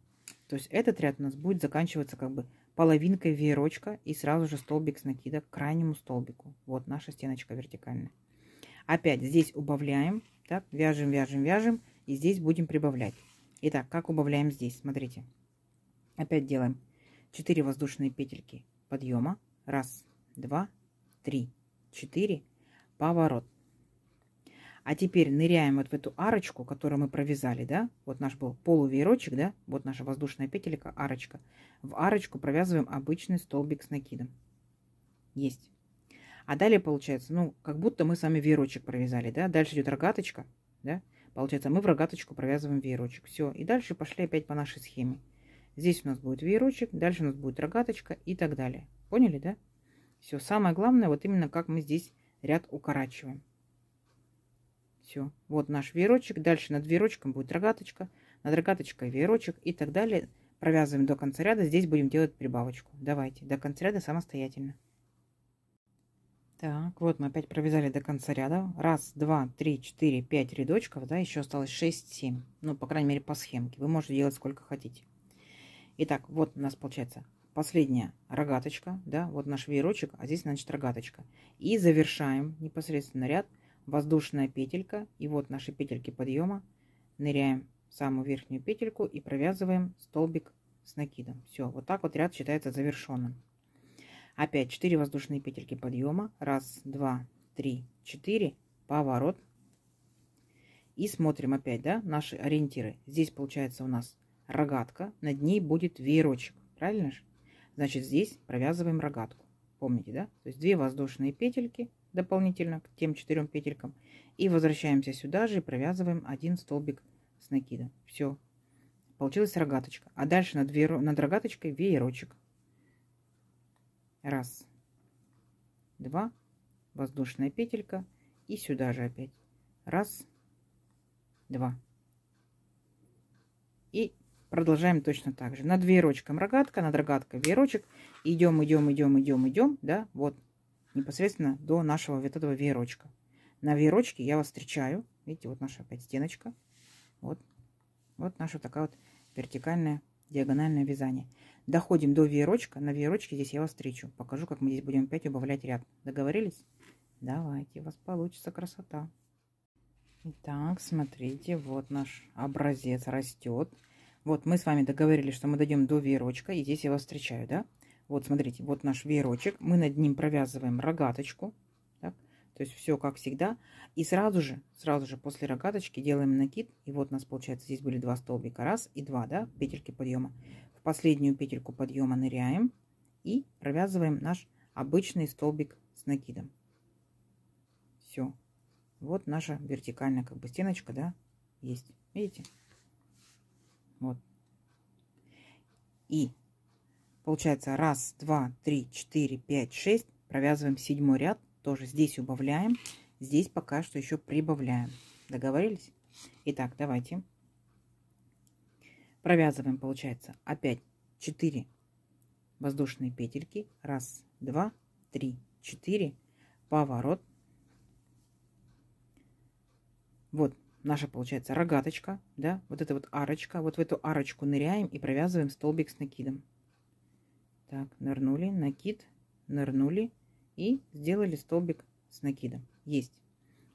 S1: То есть этот ряд у нас будет заканчиваться как бы половинкой веерочка и сразу же столбик с накида к крайнему столбику. Вот наша стеночка вертикальная. Опять здесь убавляем, так, вяжем, вяжем, вяжем и здесь будем прибавлять. Итак, как убавляем здесь? Смотрите. Опять делаем 4 воздушные петельки подъема. Раз, два, три, четыре. Поворот. А теперь ныряем вот в эту арочку, которую мы провязали, да? Вот наш был полувеерочек, да? Вот наша воздушная петелька, арочка. В арочку провязываем обычный столбик с накидом. Есть. А далее получается, ну, как будто мы сами вами веерочек провязали, да? Дальше идет рогаточка, да? Получается, мы в рогаточку провязываем веерочек. Все, и дальше пошли опять по нашей схеме. Здесь у нас будет веерочек, дальше у нас будет рогаточка и так далее. Поняли, да? Все, самое главное, вот именно как мы здесь ряд укорачиваем. Все, вот наш веерочек, дальше над веерочком будет рогаточка, над рогаточкой веерочек и так далее. Провязываем до конца ряда, здесь будем делать прибавочку. Давайте, до конца ряда самостоятельно. Так, вот мы опять провязали до конца ряда. Раз, два, три, четыре, пять рядочков, да, еще осталось шесть, семь. Ну, по крайней мере, по схемке. Вы можете делать сколько хотите. Итак, вот у нас получается последняя рогаточка, да, вот наш веерочек, а здесь, значит, рогаточка. И завершаем непосредственно ряд, воздушная петелька, и вот наши петельки подъема. Ныряем в самую верхнюю петельку и провязываем столбик с накидом. Все, вот так вот ряд считается завершенным. Опять 4 воздушные петельки подъема. Раз, два, три, четыре. Поворот. И смотрим опять, да, наши ориентиры. Здесь получается у нас рогатка, над ней будет веерочек. Правильно же? Значит, здесь провязываем рогатку. Помните, да? То есть 2 воздушные петельки дополнительно к тем 4 петелькам. И возвращаемся сюда же и провязываем один столбик с накидом. Все. Получилась рогаточка. А дальше над, веер... над рогаточкой веерочек. Раз, два, воздушная петелька и сюда же опять. Раз, два. И продолжаем точно так же. Над веерочком рогатка, над рогаткой веерочек. Идем, идем, идем, идем, идем, да, вот, непосредственно до нашего вот этого веерочка. На веерочке я вас встречаю. Видите, вот наша опять стеночка. Вот, вот наша такая вот вертикальная диагональное вязание. Доходим до веерочка. На веерочке здесь я вас встречу. Покажу, как мы здесь будем опять убавлять ряд. Договорились? Давайте, у вас получится красота. Итак, смотрите, вот наш образец растет. Вот мы с вами договорились, что мы дойдем до веерочка, и здесь я вас встречаю, да? Вот, смотрите, вот наш веерочек. Мы над ним провязываем рогаточку. Так? То есть все как всегда. И сразу же, сразу же после рогаточки делаем накид. И вот у нас получается здесь были два столбика. Раз и два, да, петельки подъема в последнюю петельку подъема ныряем и провязываем наш обычный столбик с накидом. Все. Вот наша вертикальная как бы стеночка, да, есть. Видите? Вот. И получается раз, два, три, четыре, пять, шесть. Провязываем седьмой ряд. Тоже здесь убавляем. Здесь пока что еще прибавляем. Договорились? Итак, давайте. Провязываем, получается, опять 4 воздушные петельки. Раз, два, три, четыре. Поворот. Вот наша, получается, рогаточка, да, вот эта вот арочка. Вот в эту арочку ныряем и провязываем столбик с накидом. Так, нырнули, накид, нырнули и сделали столбик с накидом. Есть.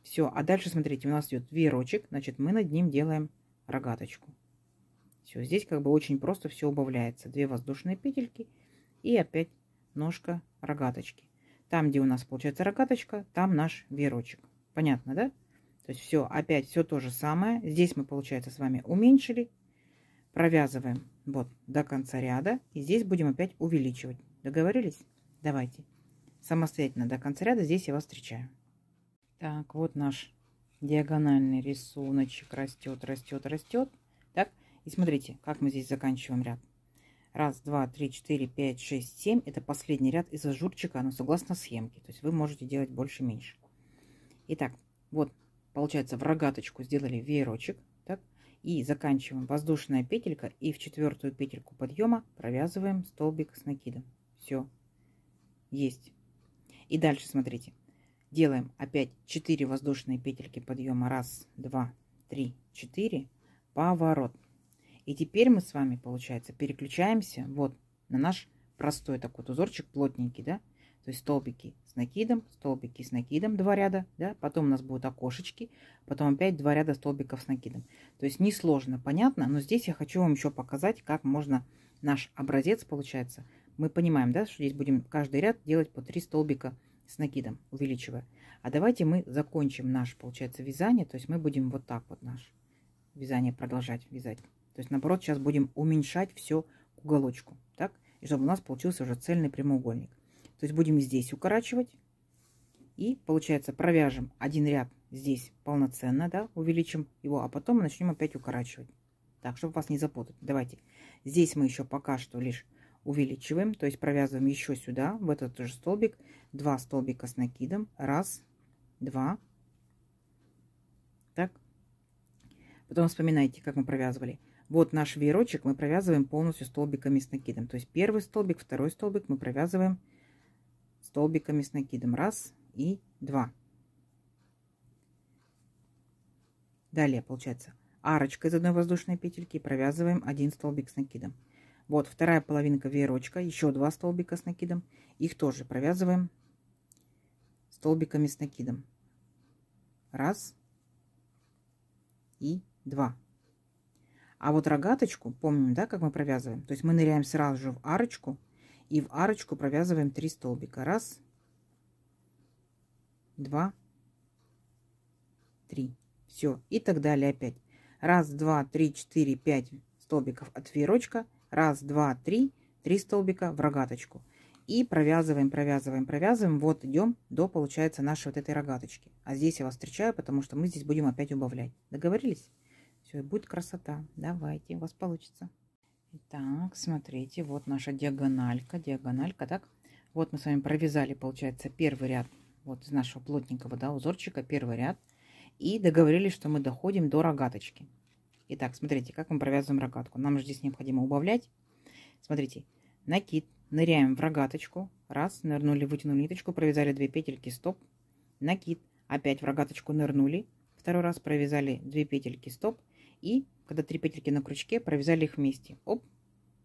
S1: Все, а дальше, смотрите, у нас идет верочек, значит, мы над ним делаем рогаточку. Все, здесь как бы очень просто все убавляется. Две воздушные петельки и опять ножка рогаточки. Там, где у нас получается рогаточка, там наш веерочек. Понятно, да? То есть все, опять все то же самое. Здесь мы, получается, с вами уменьшили. Провязываем вот до конца ряда. И здесь будем опять увеличивать. Договорились? Давайте. Самостоятельно до конца ряда. Здесь я вас встречаю. Так, вот наш диагональный рисуночек растет, растет, растет. И смотрите, как мы здесь заканчиваем ряд. Раз, два, три, четыре, пять, шесть, семь. Это последний ряд из ажурчика, но согласно схемке. То есть вы можете делать больше-меньше. Итак, вот, получается, в рогаточку сделали веерочек. Так, и заканчиваем воздушная петелька. И в четвертую петельку подъема провязываем столбик с накидом. Все. Есть. И дальше смотрите. Делаем опять 4 воздушные петельки подъема. Раз, два, три, четыре. Поворот. И теперь мы с вами, получается, переключаемся вот на наш простой такой вот узорчик, плотненький, да? То есть столбики с накидом, столбики с накидом, два ряда, да? Потом у нас будут окошечки, потом опять два ряда столбиков с накидом. То есть несложно, понятно, но здесь я хочу вам еще показать, как можно наш образец, получается, мы понимаем, да, что здесь будем каждый ряд делать по три столбика с накидом, увеличивая. А давайте мы закончим наш, получается, вязание, то есть мы будем вот так вот наш вязание продолжать вязать. То есть, наоборот, сейчас будем уменьшать все к уголочку. Так? И чтобы у нас получился уже цельный прямоугольник. То есть, будем здесь укорачивать. И, получается, провяжем один ряд здесь полноценно, да, увеличим его, а потом начнем опять укорачивать. Так, чтобы вас не запутать. Давайте. Здесь мы еще пока что лишь увеличиваем, то есть провязываем еще сюда, в этот же столбик, два столбика с накидом, раз, два, так. Потом вспоминайте, как мы провязывали. Вот наш веерочек мы провязываем полностью столбиками с накидом. То есть первый столбик, второй столбик мы провязываем столбиками с накидом. Раз и два. Далее получается арочка из одной воздушной петельки провязываем один столбик с накидом. Вот вторая половинка веерочка, еще два столбика с накидом. Их тоже провязываем столбиками с накидом. Раз и два. А вот рогаточку, помним, да, как мы провязываем? То есть мы ныряем сразу же в арочку и в арочку провязываем 3 столбика. Раз, два, три. Все. И так далее опять. Раз, два, три, четыре, пять столбиков от веерочка. Раз, два, три. Три столбика в рогаточку. И провязываем, провязываем, провязываем. Вот идем до, получается, нашей вот этой рогаточки. А здесь я вас встречаю, потому что мы здесь будем опять убавлять. Договорились? Все, будет красота. Давайте, у вас получится. Итак, смотрите, вот наша диагональка. Диагональка, так? Вот мы с вами провязали, получается, первый ряд вот из нашего плотненького, да, узорчика, первый ряд. И договорились, что мы доходим до рогаточки. Итак, смотрите, как мы провязываем рогатку. Нам же здесь необходимо убавлять. Смотрите, накид, ныряем в рогаточку. Раз, нырнули, вытянули ниточку, провязали 2 петельки, стоп. Накид, опять в рогаточку нырнули. Второй раз провязали 2 петельки, стоп и когда три петельки на крючке, провязали их вместе. Оп,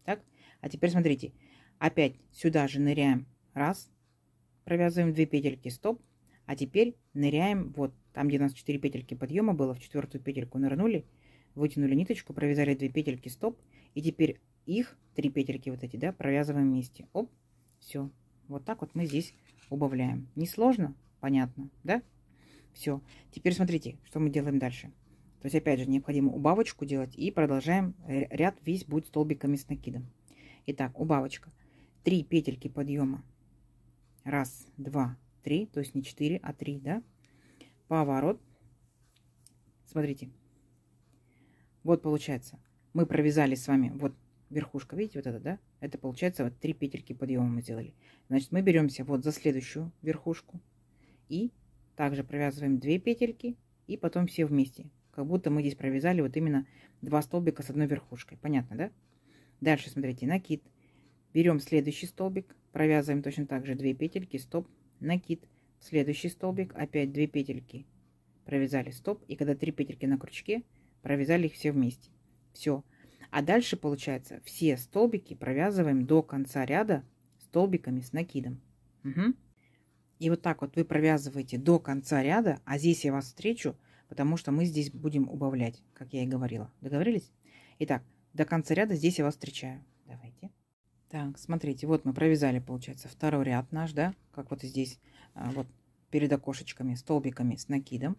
S1: так. А теперь смотрите, опять сюда же ныряем, раз, провязываем 2 петельки, стоп. А теперь ныряем, вот, там, где у нас 4 петельки подъема было, в четвертую петельку нырнули, вытянули ниточку, провязали 2 петельки, стоп. И теперь их, три петельки вот эти, да, провязываем вместе. Оп, все. Вот так вот мы здесь убавляем. Несложно? Понятно, да? Все. Теперь смотрите, что мы делаем дальше. То есть, опять же, необходимо убавочку делать и продолжаем э, ряд весь будет столбиками с накидом. Итак, убавочка. 3 петельки подъема. Раз, два, три. То есть не 4, а 3, да? Поворот. Смотрите. Вот получается. Мы провязали с вами вот верхушка. Видите, вот это, да? Это получается вот 3 петельки подъема мы сделали. Значит, мы беремся вот за следующую верхушку. И также провязываем 2 петельки. И потом все вместе. Как будто мы здесь провязали вот именно два столбика с одной верхушкой. Понятно, да? Дальше, смотрите, накид. Берем следующий столбик, провязываем точно так же 2 петельки, стоп, накид. Следующий столбик, опять 2 петельки, провязали стоп. И когда 3 петельки на крючке, провязали их все вместе. Все. А дальше, получается, все столбики провязываем до конца ряда столбиками с накидом. Угу. И вот так вот вы провязываете до конца ряда, а здесь я вас встречу – потому что мы здесь будем убавлять, как я и говорила. Договорились? Итак, до конца ряда здесь я вас встречаю. Давайте. Так, смотрите, вот мы провязали, получается, второй ряд наш, да, как вот здесь, а, вот перед окошечками, столбиками с накидом.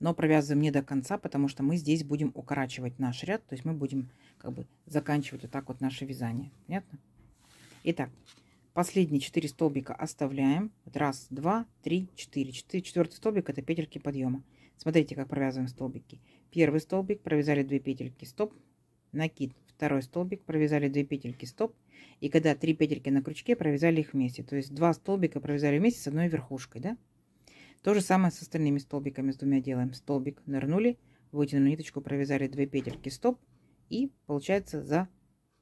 S1: Но провязываем не до конца, потому что мы здесь будем укорачивать наш ряд, то есть мы будем как бы заканчивать вот так вот наше вязание. Понятно? Итак, последние 4 столбика оставляем. Раз, два, три, четыре. Четвертый столбик это петельки подъема. Смотрите, как провязываем столбики. Первый столбик провязали 2 петельки стоп, накид. Второй столбик провязали 2 петельки стоп. И когда 3 петельки на крючке, провязали их вместе. То есть 2 столбика провязали вместе с одной верхушкой. Да? То же самое с остальными столбиками с двумя делаем. Столбик нырнули, вытянули ниточку, провязали 2 петельки стоп. И получается за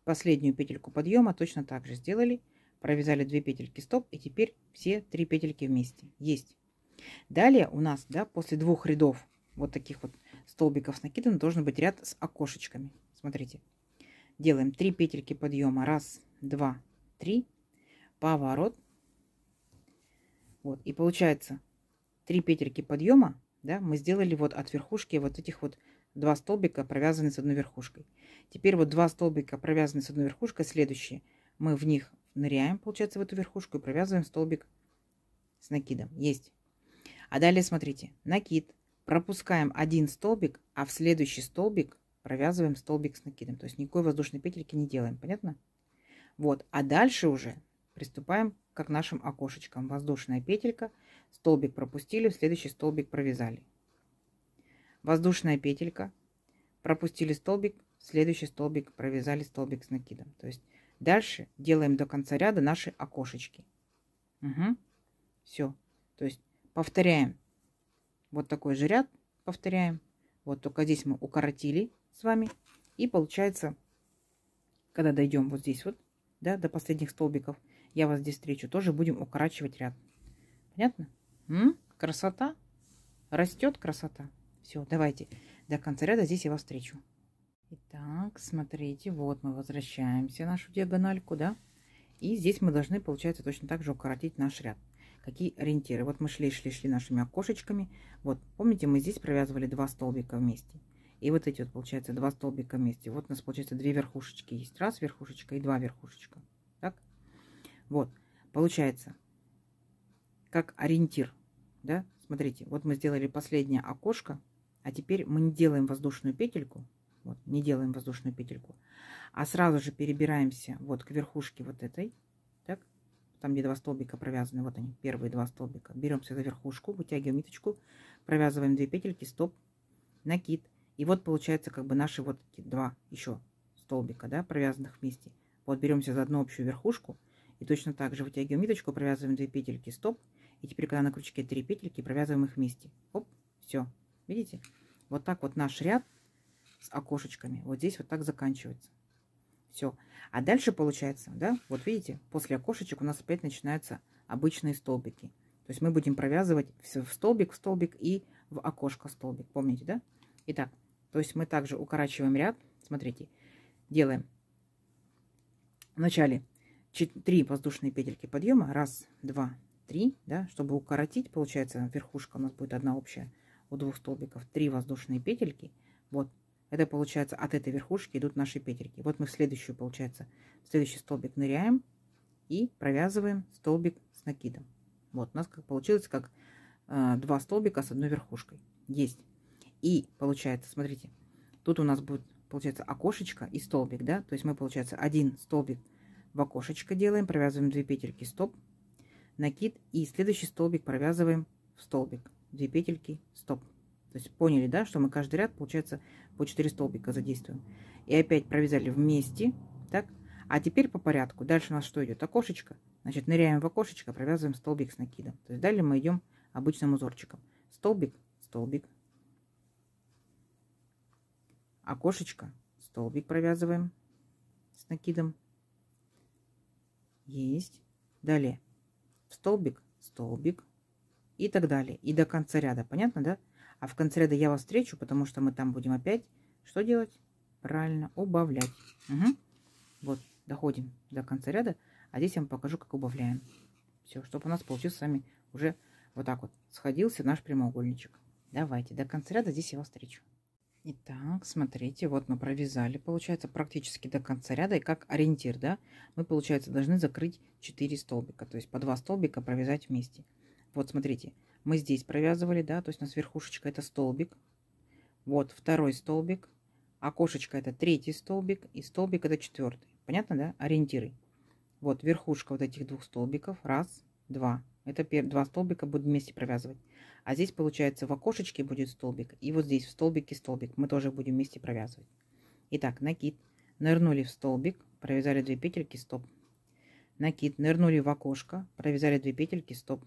S1: последнюю петельку подъема точно так же сделали. Провязали 2 петельки стоп и теперь все 3 петельки вместе. Есть. Далее у нас, да, после двух рядов вот таких вот столбиков с накидом должен быть ряд с окошечками. Смотрите. Делаем 3 петельки подъема. Раз, два, три. Поворот. Вот. И получается 3 петельки подъема, да, мы сделали вот от верхушки вот этих вот два столбика, провязанные с одной верхушкой. Теперь вот два столбика, провязанные с одной верхушкой, следующие. Мы в них ныряем, получается, в эту верхушку и провязываем столбик с накидом. Есть а далее смотрите, накид. Пропускаем один столбик, а в следующий столбик провязываем столбик с накидом. То есть никакой воздушной петельки не делаем, понятно? Вот, а дальше уже приступаем к нашим окошечкам. Воздушная петелька, столбик пропустили, в следующий столбик провязали. Воздушная петелька, пропустили столбик, в следующий столбик провязали столбик с накидом. То есть дальше делаем до конца ряда наши окошечки. Угу. Все. То есть повторяем. Вот такой же ряд повторяем. Вот только здесь мы укоротили с вами. И получается, когда дойдем вот здесь вот, да, до последних столбиков, я вас здесь встречу, тоже будем укорачивать ряд. Понятно? М? Красота? Растет красота? Все, давайте до конца ряда здесь я вас встречу. Итак, смотрите, вот мы возвращаемся нашу диагональку, да? И здесь мы должны, получается, точно так же укоротить наш ряд какие ориентиры. Вот мы шли-шли-шли нашими окошечками. Вот, помните, мы здесь провязывали два столбика вместе. И вот эти вот, получается, два столбика вместе. Вот у нас, получается, две верхушечки есть. Раз верхушечка и два верхушечка. Так? Вот. Получается, как ориентир, да? Смотрите, вот мы сделали последнее окошко, а теперь мы не делаем воздушную петельку, вот, не делаем воздушную петельку, а сразу же перебираемся вот к верхушке вот этой, там где два столбика провязаны, вот они, первые два столбика. Беремся за верхушку, вытягиваем ниточку, провязываем две петельки, стоп, накид. И вот получается как бы наши вот эти два еще столбика, да, провязанных вместе. Вот беремся за одну общую верхушку и точно так же вытягиваем ниточку, провязываем две петельки, стоп. И теперь, когда на крючке три петельки, провязываем их вместе. Оп, все, видите? Вот так вот наш ряд с окошечками. Вот здесь вот так заканчивается. Все. А дальше получается, да, вот видите, после окошечек у нас опять начинаются обычные столбики. То есть мы будем провязывать все в столбик, в столбик и в окошко столбик. Помните, да? Итак, то есть мы также укорачиваем ряд. Смотрите, делаем вначале 3 воздушные петельки подъема. Раз, два, три, да, чтобы укоротить, получается, верхушка у нас будет одна общая у двух столбиков. 3 воздушные петельки. Вот, это получается от этой верхушки идут наши петельки. Вот мы в следующую, получается, в следующий столбик ныряем и провязываем столбик с накидом. Вот у нас как получилось как э, два столбика с одной верхушкой. Есть. И получается, смотрите, тут у нас будет, получается, окошечко и столбик, да? То есть мы, получается, один столбик в окошечко делаем, провязываем две петельки, стоп, накид. И следующий столбик провязываем в столбик. Две петельки, стоп. То есть поняли, да, что мы каждый ряд, получается, по 4 столбика задействуем. И опять провязали вместе, так. А теперь по порядку. Дальше у нас что идет? Окошечко. Значит, ныряем в окошечко, провязываем столбик с накидом. То есть далее мы идем обычным узорчиком. Столбик, столбик. Окошечко, столбик провязываем с накидом. Есть. Далее. Столбик, столбик и так далее. И до конца ряда. Понятно, да? А в конце ряда я вас встречу, потому что мы там будем опять что делать? Правильно, убавлять. Угу. Вот, доходим до конца ряда. А здесь я вам покажу, как убавляем. Все, чтобы у нас получился с вами уже вот так вот сходился наш прямоугольничек. Давайте, до конца ряда здесь я вас встречу. Итак, смотрите, вот мы провязали, получается, практически до конца ряда. И как ориентир, да, мы, получается, должны закрыть 4 столбика. То есть по 2 столбика провязать вместе. Вот, смотрите, мы здесь провязывали, да, то есть у нас верхушечка это столбик, вот второй столбик, окошечко это третий столбик и столбик это четвертый. Понятно, да? Ориентиры. Вот верхушка вот этих двух столбиков, раз, два. Это два столбика будем вместе провязывать. А здесь получается в окошечке будет столбик и вот здесь в столбике столбик. Мы тоже будем вместе провязывать. Итак, накид, нырнули в столбик, провязали две петельки, стоп. Накид, нырнули в окошко, провязали две петельки, стоп.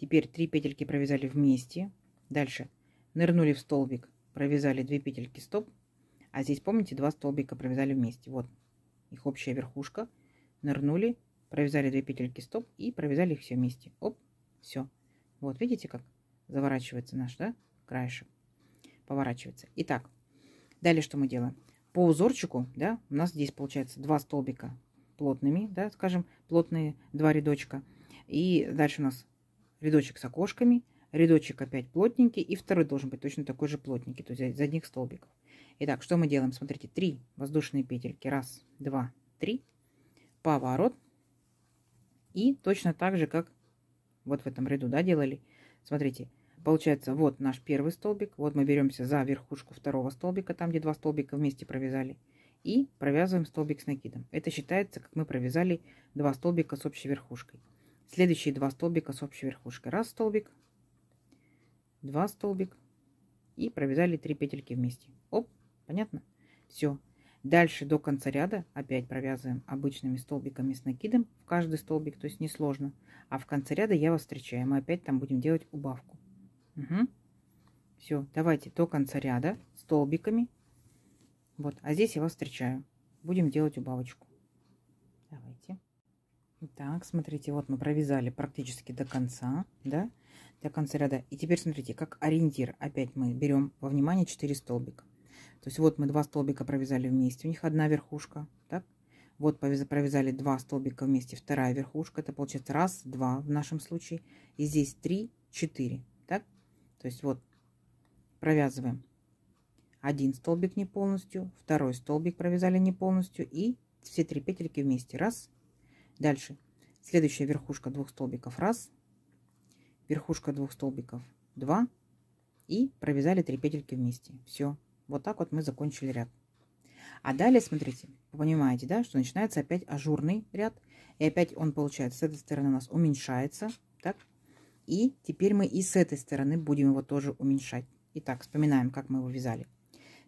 S1: Теперь 3 петельки провязали вместе. Дальше нырнули в столбик, провязали 2 петельки стоп. А здесь, помните, 2 столбика провязали вместе. Вот их общая верхушка. Нырнули, провязали 2 петельки стоп и провязали их все вместе. Оп, все. Вот видите, как заворачивается наш да, краешек. Поворачивается. Итак, далее что мы делаем? По узорчику, да, у нас здесь получается 2 столбика плотными, да, скажем, плотные 2 рядочка. И дальше у нас рядочек с окошками, рядочек опять плотненький, и второй должен быть точно такой же плотненький, то есть из одних столбиков. Итак, что мы делаем? Смотрите, три воздушные петельки. Раз, два, три. Поворот. И точно так же, как вот в этом ряду, да, делали. Смотрите, получается, вот наш первый столбик. Вот мы беремся за верхушку второго столбика, там, где два столбика вместе провязали. И провязываем столбик с накидом. Это считается, как мы провязали два столбика с общей верхушкой. Следующие два столбика с общей верхушкой. Раз столбик, два столбик и провязали три петельки вместе. Оп, понятно? Все. Дальше до конца ряда опять провязываем обычными столбиками с накидом в каждый столбик, то есть несложно. А в конце ряда я вас встречаю, мы опять там будем делать убавку. Угу. Все, давайте до конца ряда столбиками. Вот, а здесь я вас встречаю. Будем делать убавочку. Так, смотрите, вот мы провязали практически до конца, да, до конца ряда. И теперь смотрите, как ориентир. Опять мы берем во внимание 4 столбика. То есть вот мы два столбика провязали вместе, у них одна верхушка, так. Вот провязали два столбика вместе, вторая верхушка. Это получается раз, два в нашем случае. И здесь три, четыре, так. То есть вот провязываем один столбик не полностью, второй столбик провязали не полностью и все три петельки вместе. Раз, Дальше. Следующая верхушка двух столбиков. Раз. Верхушка двух столбиков. Два. И провязали 3 петельки вместе. Все. Вот так вот мы закончили ряд. А далее, смотрите, вы понимаете, да, что начинается опять ажурный ряд. И опять он, получается, с этой стороны у нас уменьшается. Так. И теперь мы и с этой стороны будем его тоже уменьшать. Итак, вспоминаем, как мы его вязали.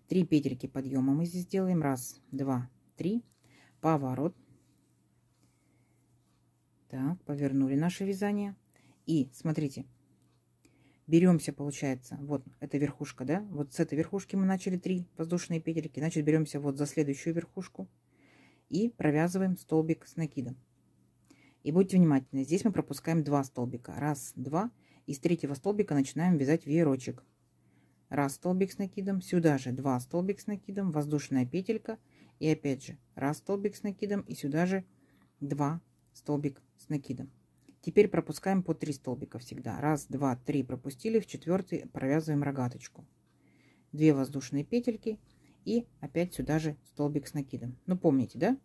S1: 3 петельки подъема мы здесь делаем. Раз, два, три. Поворот. Так, повернули наше вязание. И смотрите, беремся, получается, вот эта верхушка, да, вот с этой верхушки мы начали 3 воздушные петельки, значит, беремся вот за следующую верхушку и провязываем столбик с накидом. И будьте внимательны, здесь мы пропускаем 2 столбика. Раз, два, и с третьего столбика начинаем вязать веерочек. Раз столбик с накидом, сюда же 2 столбик с накидом, воздушная петелька, и опять же раз столбик с накидом, и сюда же 2 столбик с накидом. Теперь пропускаем по 3 столбика всегда. Раз, два, три пропустили, в четвертый провязываем рогаточку. 2 воздушные петельки и опять сюда же столбик с накидом. Ну помните, да?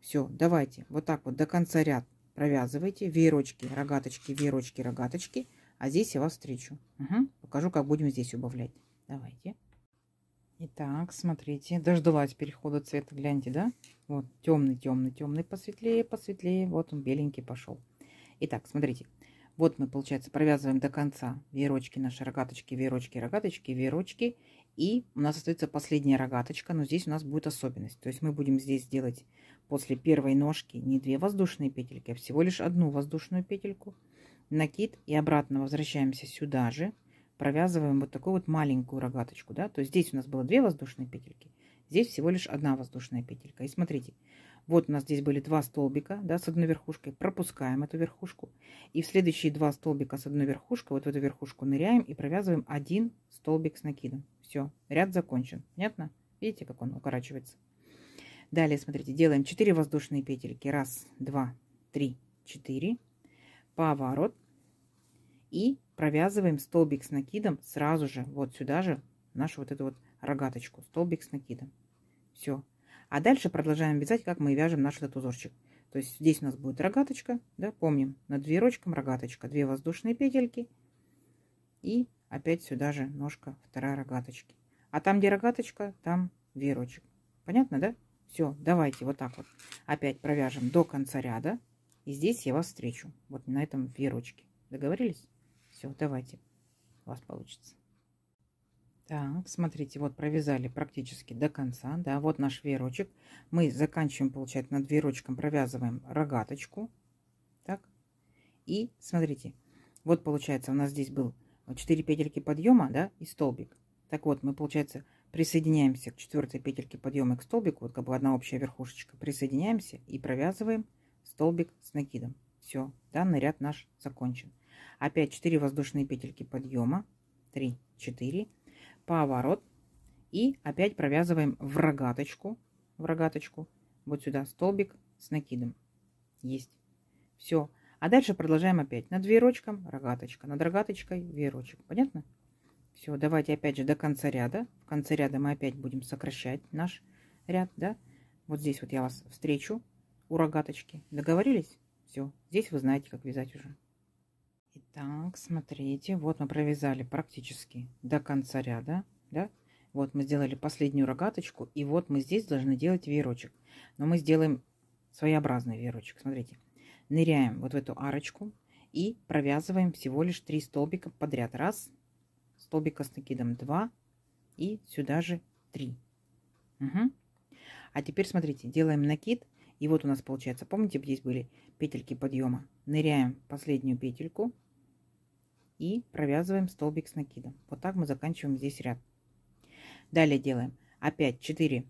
S1: Все, давайте вот так вот до конца ряд провязывайте. Веерочки, рогаточки, веерочки, рогаточки. А здесь я вас встречу. Угу. Покажу, как будем здесь убавлять. Давайте. Итак, смотрите, дождалась перехода цвета, гляньте, да? Вот темный, темный, темный, посветлее, посветлее, вот он беленький пошел. Итак, смотрите, вот мы, получается, провязываем до конца веерочки наши, рогаточки, веерочки, рогаточки, веерочки. И у нас остается последняя рогаточка, но здесь у нас будет особенность. То есть мы будем здесь делать после первой ножки не две воздушные петельки, а всего лишь одну воздушную петельку. Накид и обратно возвращаемся сюда же, провязываем вот такую вот маленькую рогаточку, да, то есть здесь у нас было две воздушные петельки, здесь всего лишь одна воздушная петелька. И смотрите, вот у нас здесь были два столбика, да, с одной верхушкой, пропускаем эту верхушку, и в следующие два столбика с одной верхушкой, вот в эту верхушку ныряем и провязываем один столбик с накидом. Все, ряд закончен, понятно? Видите, как он укорачивается? Далее, смотрите, делаем 4 воздушные петельки, раз, два, три, четыре, поворот, и провязываем столбик с накидом сразу же вот сюда же нашу вот эту вот рогаточку. Столбик с накидом. Все. А дальше продолжаем вязать, как мы вяжем наш этот узорчик. То есть здесь у нас будет рогаточка, да, помним, над верочком рогаточка, две воздушные петельки и опять сюда же ножка вторая рогаточки. А там, где рогаточка, там верочек. Понятно, да? Все, давайте вот так вот опять провяжем до конца ряда. И здесь я вас встречу, вот на этом верочке. Договорились? Все, давайте. У вас получится. Так, смотрите, вот провязали практически до конца, да, вот наш верочек. Мы заканчиваем, получается, над веерочком провязываем рогаточку, так, и смотрите, вот получается у нас здесь был 4 петельки подъема, да, и столбик. Так вот, мы, получается, присоединяемся к четвертой петельке подъема к столбику, вот как бы одна общая верхушечка, присоединяемся и провязываем столбик с накидом. Все, данный ряд наш закончен. Опять 4 воздушные петельки подъема. 3, 4. Поворот. И опять провязываем в рогаточку. В рогаточку. Вот сюда столбик с накидом. Есть. Все. А дальше продолжаем опять. Над веерочком рогаточка. Над рогаточкой веерочек. Понятно? Все. Давайте опять же до конца ряда. В конце ряда мы опять будем сокращать наш ряд. Да? Вот здесь вот я вас встречу у рогаточки. Договорились? Все. Здесь вы знаете, как вязать уже. Итак, смотрите, вот мы провязали практически до конца ряда, да? Вот мы сделали последнюю рогаточку, и вот мы здесь должны делать веерочек. Но мы сделаем своеобразный веерочек, смотрите. Ныряем вот в эту арочку и провязываем всего лишь три столбика подряд. Раз, столбика с накидом 2 и сюда же 3. Угу. А теперь смотрите, делаем накид. И вот у нас получается, помните, здесь были петельки подъема. Ныряем последнюю петельку, и провязываем столбик с накидом. Вот так мы заканчиваем здесь ряд. Далее делаем опять 4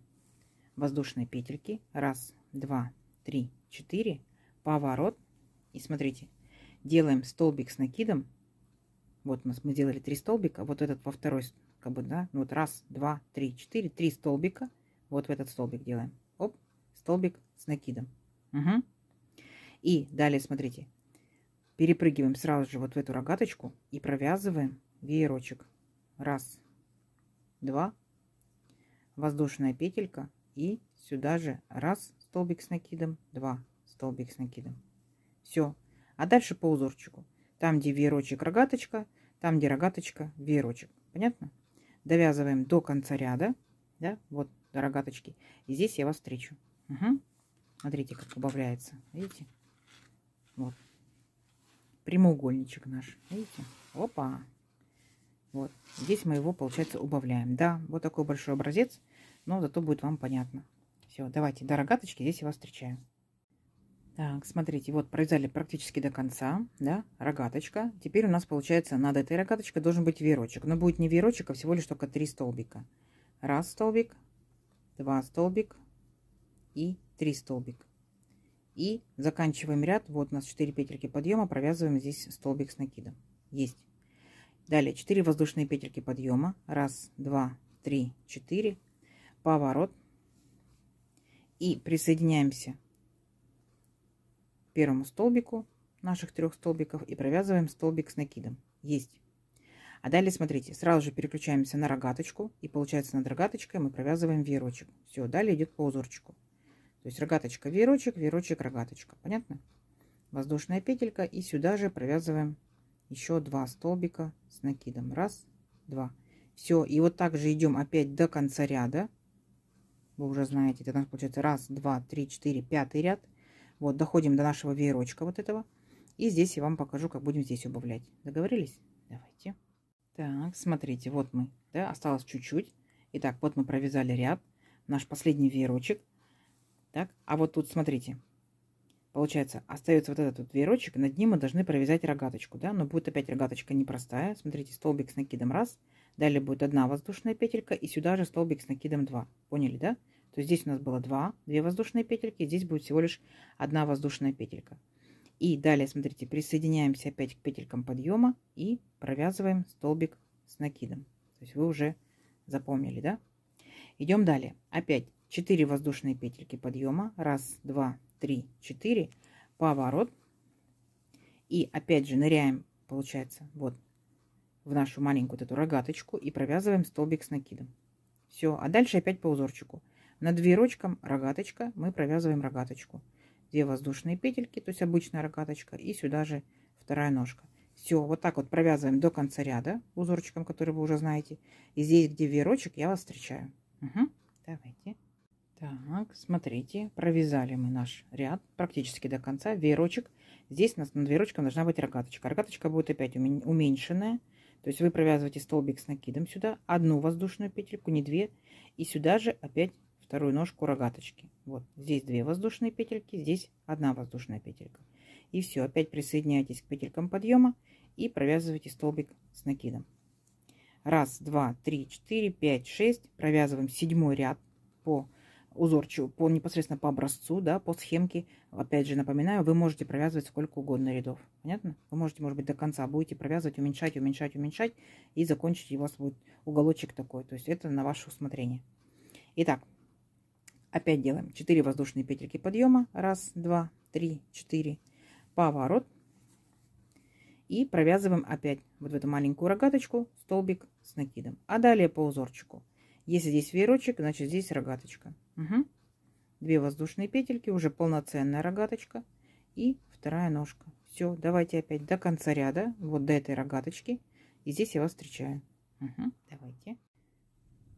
S1: воздушные петельки. Раз, два, три, четыре. Поворот. И смотрите, делаем столбик с накидом. Вот у нас мы сделали 3 столбика. Вот этот во второй, как бы, да, ну вот раз, два, три, четыре, три столбика. Вот в этот столбик делаем. Оп, столбик с накидом. Угу. И далее, смотрите, Перепрыгиваем сразу же вот в эту рогаточку и провязываем веерочек. Раз, два, воздушная петелька и сюда же раз столбик с накидом, два столбик с накидом. Все. А дальше по узорчику. Там, где веерочек, рогаточка, там, где рогаточка, веерочек. Понятно? Довязываем до конца ряда, да, вот до рогаточки. И здесь я вас встречу. Угу. Смотрите, как убавляется. Видите? Вот прямоугольничек наш. Видите? Опа! Вот. Здесь мы его, получается, убавляем. Да, вот такой большой образец, но зато будет вам понятно. Все, давайте до рогаточки, здесь я вас встречаю. Так, смотрите, вот провязали практически до конца, да, рогаточка. Теперь у нас получается над этой рогаточкой должен быть верочек, Но будет не верочек, а всего лишь только три столбика. Раз столбик, два столбик и три столбика. И заканчиваем ряд. Вот у нас 4 петельки подъема. Провязываем здесь столбик с накидом. Есть. Далее 4 воздушные петельки подъема. 1, 2, 3, 4. Поворот. И присоединяемся к первому столбику наших трех столбиков и провязываем столбик с накидом. Есть. А далее, смотрите, сразу же переключаемся на рогаточку. И получается над рогаточкой мы провязываем веерочек. Все, далее идет по узорчику. То есть рогаточка, веерочек, веерочек, рогаточка. Понятно? Воздушная петелька. И сюда же провязываем еще два столбика с накидом. Раз, два. Все. И вот так же идем опять до конца ряда. Вы уже знаете, это у нас получается раз, два, три, четыре, пятый ряд. Вот, доходим до нашего веерочка вот этого. И здесь я вам покажу, как будем здесь убавлять. Договорились? Давайте. Так, смотрите, вот мы, да, осталось чуть-чуть. Итак, вот мы провязали ряд, наш последний веерочек. Так, а вот тут, смотрите, получается, остается вот этот вот веерочек, над ним мы должны провязать рогаточку, да, но будет опять рогаточка непростая. Смотрите, столбик с накидом раз, далее будет одна воздушная петелька, и сюда же столбик с накидом 2. Поняли, да? То есть здесь у нас было 2, 2 воздушные петельки, здесь будет всего лишь одна воздушная петелька. И далее, смотрите, присоединяемся опять к петелькам подъема и провязываем столбик с накидом. То есть вы уже запомнили, да? Идем далее. Опять 4 воздушные петельки подъема. Раз, два, три, четыре. Поворот. И опять же ныряем, получается, вот в нашу маленькую вот эту рогаточку и провязываем столбик с накидом. Все, а дальше опять по узорчику. на две ручкам рогаточка, мы провязываем рогаточку. Две воздушные петельки, то есть обычная рогаточка, и сюда же вторая ножка. Все, вот так вот провязываем до конца ряда узорчиком, который вы уже знаете. И здесь, где веерочек, я вас встречаю. Угу, давайте. Так, смотрите, провязали мы наш ряд практически до конца. Веерочек. Здесь у нас над верочком должна быть рогаточка. Рогаточка будет опять уменьшенная. То есть вы провязываете столбик с накидом сюда, одну воздушную петельку, не две. И сюда же опять вторую ножку рогаточки. Вот здесь две воздушные петельки, здесь одна воздушная петелька. И все, опять присоединяйтесь к петелькам подъема и провязывайте столбик с накидом. Раз, два, три, четыре, пять, шесть. Провязываем седьмой ряд по узорчу по, непосредственно по образцу, да, по схемке. Опять же, напоминаю, вы можете провязывать сколько угодно рядов. Понятно? Вы можете, может быть, до конца будете провязывать, уменьшать, уменьшать, уменьшать. И закончить, и у вас будет уголочек такой. То есть это на ваше усмотрение. Итак, опять делаем 4 воздушные петельки подъема. Раз, два, три, четыре. Поворот. И провязываем опять вот в эту маленькую рогаточку столбик с накидом. А далее по узорчику. Если здесь веерочек, значит здесь рогаточка. Угу. Две воздушные петельки, уже полноценная рогаточка и вторая ножка. Все, давайте опять до конца ряда, вот до этой рогаточки. И здесь я вас встречаю. Угу, давайте.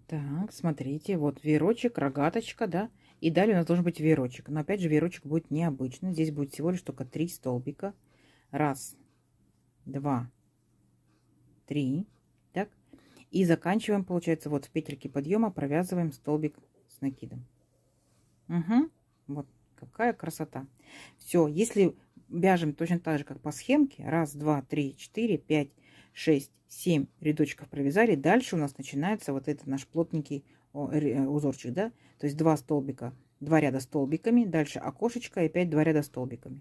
S1: Так, смотрите, вот веерочек, рогаточка, да. И далее у нас должен быть веерочек. Но опять же веерочек будет необычный. Здесь будет всего лишь только три столбика. Раз, два, три, и заканчиваем, получается, вот в петельке подъема провязываем столбик с накидом. Угу. Вот какая красота. Все, если вяжем точно так же, как по схемке, раз, два, три, четыре, пять, шесть, семь рядочков провязали, дальше у нас начинается вот этот наш плотненький э, узорчик, да, то есть два столбика, два ряда столбиками, дальше окошечко и опять два ряда столбиками.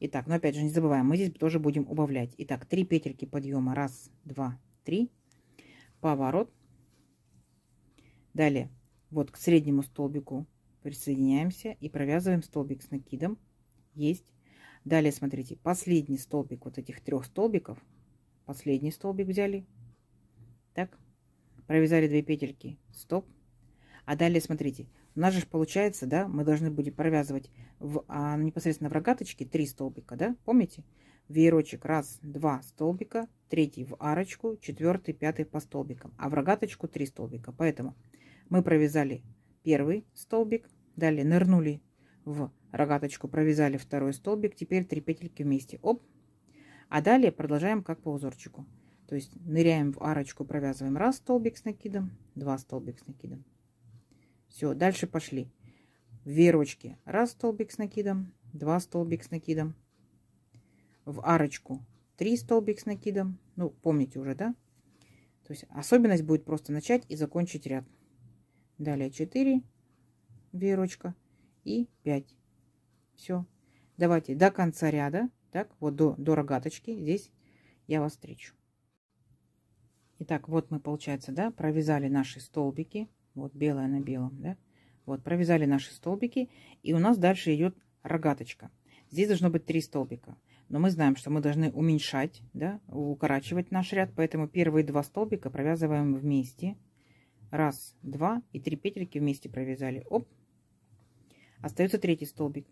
S1: Итак, но опять же не забываем, мы здесь тоже будем убавлять. Итак, три петельки подъема, раз, два, три, поворот. Далее вот к среднему столбику присоединяемся и провязываем столбик с накидом. Есть. Далее смотрите, последний столбик вот этих трех столбиков. Последний столбик взяли. Так, провязали две петельки. Стоп. А далее смотрите, у нас же получается, да, мы должны будем провязывать в, а, непосредственно в рогаточке 3 столбика, да, помните? веерочек раз, два столбика, третий в арочку, четвертый, пятый по столбикам, а в рогаточку три столбика. Поэтому мы провязали первый столбик, далее нырнули в рогаточку, провязали второй столбик, теперь три петельки вместе. об А далее продолжаем как по узорчику. То есть ныряем в арочку, провязываем раз столбик с накидом, два столбик с накидом. Все, дальше пошли. В верочке раз столбик с накидом, два столбик с накидом, в арочку 3 столбик с накидом. Ну, помните уже, да? То есть особенность будет просто начать и закончить ряд. Далее 4 веерочка и 5. Все. Давайте до конца ряда, так, вот до, до рогаточки, здесь я вас встречу. Итак, вот мы, получается, да, провязали наши столбики. Вот белая на белом, да. Вот, провязали наши столбики. И у нас дальше идет рогаточка. Здесь должно быть 3 столбика. Но мы знаем, что мы должны уменьшать, да, укорачивать наш ряд, поэтому первые два столбика провязываем вместе. Раз, два и три петельки вместе провязали. Оп. Остается третий столбик.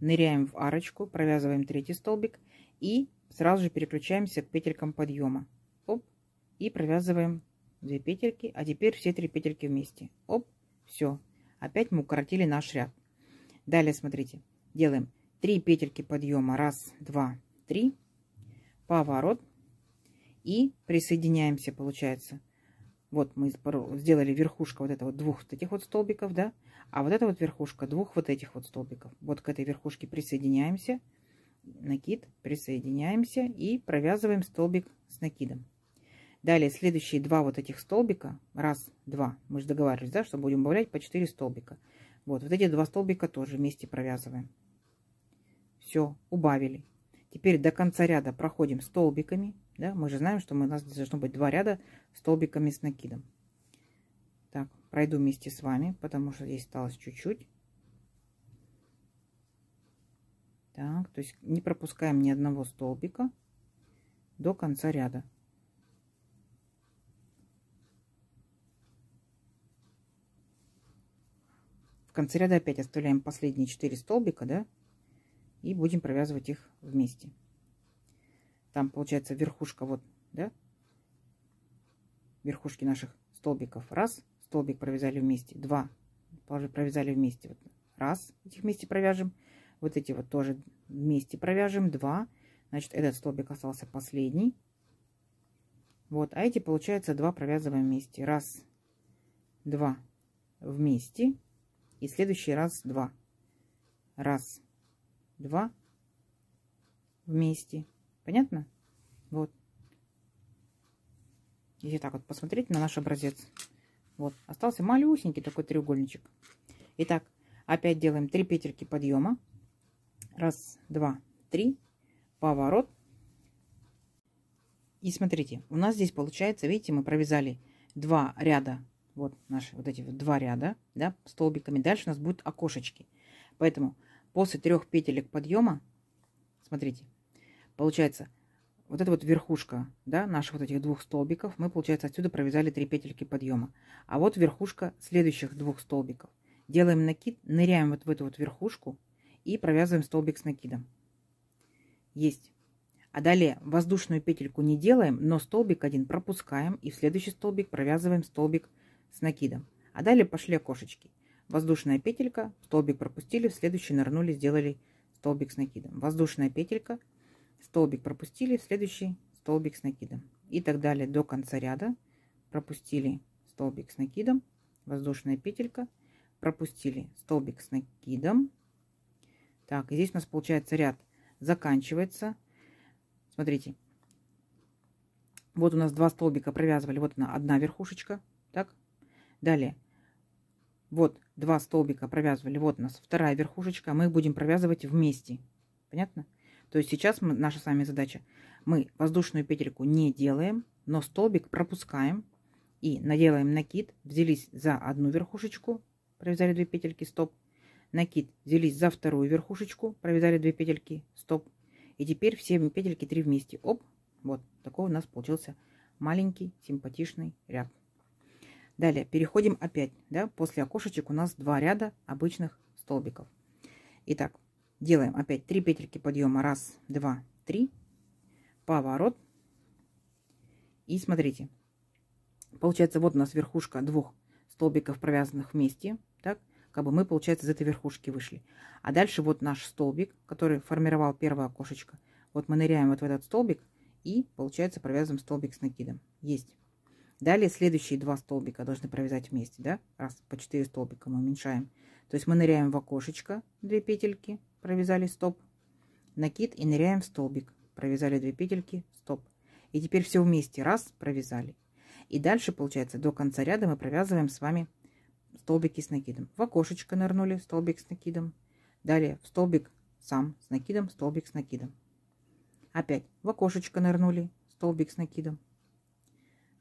S1: Ныряем в арочку, провязываем третий столбик и сразу же переключаемся к петелькам подъема. Оп. И провязываем две петельки, а теперь все три петельки вместе. Оп. Все. Опять мы укоротили наш ряд. Далее смотрите. Делаем 3 петельки подъема. 1, 2, 3, поворот и присоединяемся, получается. Вот мы сделали верхушка вот этого двух таких вот столбиков, да, а вот эта вот верхушка двух вот этих вот столбиков. Вот к этой верхушке присоединяемся, накид, присоединяемся и провязываем столбик с накидом. Далее следующие два вот этих столбика, раз, два, мы же договаривались, да, что будем убавлять по 4 столбика. Вот, вот эти два столбика тоже вместе провязываем. Все, убавили. Теперь до конца ряда проходим столбиками. Да? Мы же знаем, что у нас должно быть два ряда столбиками с накидом. Так, пройду вместе с вами, потому что здесь осталось чуть-чуть. Так, то есть не пропускаем ни одного столбика до конца ряда. В конце ряда опять оставляем последние 4 столбика, да, и будем провязывать их вместе. Там получается верхушка вот, да, верхушки наших столбиков. Раз, столбик провязали вместе, два, провязали вместе. Вот, раз, этих вместе провяжем, вот эти вот тоже вместе провяжем, два. Значит, этот столбик остался последний. Вот, а эти, получается, два провязываем вместе. Раз, два вместе. И следующий раз два. Раз, 2 вместе. Понятно? Вот. Если так вот посмотреть на наш образец. Вот. Остался малюсенький такой треугольничек. Итак, опять делаем 3 петельки подъема. Раз, два, три. Поворот. И смотрите, у нас здесь получается, видите, мы провязали два ряда. Вот наши вот эти вот два ряда, да, столбиками. Дальше у нас будут окошечки. Поэтому после трех петелек подъема, смотрите, получается, вот эта вот верхушка, да, наших вот этих двух столбиков, мы, получается, отсюда провязали три петельки подъема. А вот верхушка следующих двух столбиков. Делаем накид, ныряем вот в эту вот верхушку и провязываем столбик с накидом. Есть. А далее воздушную петельку не делаем, но столбик один пропускаем и в следующий столбик провязываем столбик с накидом. А далее пошли окошечки. Воздушная петелька, столбик пропустили, в следующий нырнули, сделали столбик с накидом. Воздушная петелька, столбик пропустили, в следующий столбик с накидом. И так далее до конца ряда. Пропустили столбик с накидом, воздушная петелька, пропустили столбик с накидом. Так, и здесь у нас получается ряд заканчивается. Смотрите, вот у нас два столбика провязывали, вот она одна верхушечка, так. Далее вот два столбика провязывали, вот у нас вторая верхушечка, мы их будем провязывать вместе. Понятно? То есть сейчас мы, наша с вами задача, мы воздушную петельку не делаем, но столбик пропускаем и наделаем накид, взялись за одну верхушечку, провязали две петельки, стоп, накид, взялись за вторую верхушечку, провязали две петельки, стоп, и теперь все петельки 3 вместе, оп, вот, такой у нас получился маленький симпатичный ряд. Далее переходим опять, да, после окошечек у нас два ряда обычных столбиков. Итак, делаем опять 3 петельки подъема, 1, 2, 3, поворот. И смотрите, получается вот у нас верхушка двух столбиков, провязанных вместе, так, как бы мы, получается, из этой верхушки вышли. А дальше вот наш столбик, который формировал первое окошечко. Вот мы ныряем вот в этот столбик и, получается, провязываем столбик с накидом. Есть. Далее следующие два столбика должны провязать вместе, да? Раз по 4 столбика мы уменьшаем. То есть мы ныряем в окошечко, 2 петельки, провязали стоп, накид и ныряем в столбик, провязали 2 петельки, стоп. И теперь все вместе раз провязали. И дальше, получается, до конца ряда мы провязываем с вами столбики с накидом. В окошечко нырнули, столбик с накидом. Далее в столбик сам с накидом, столбик с накидом. Опять в окошечко нырнули, столбик с накидом.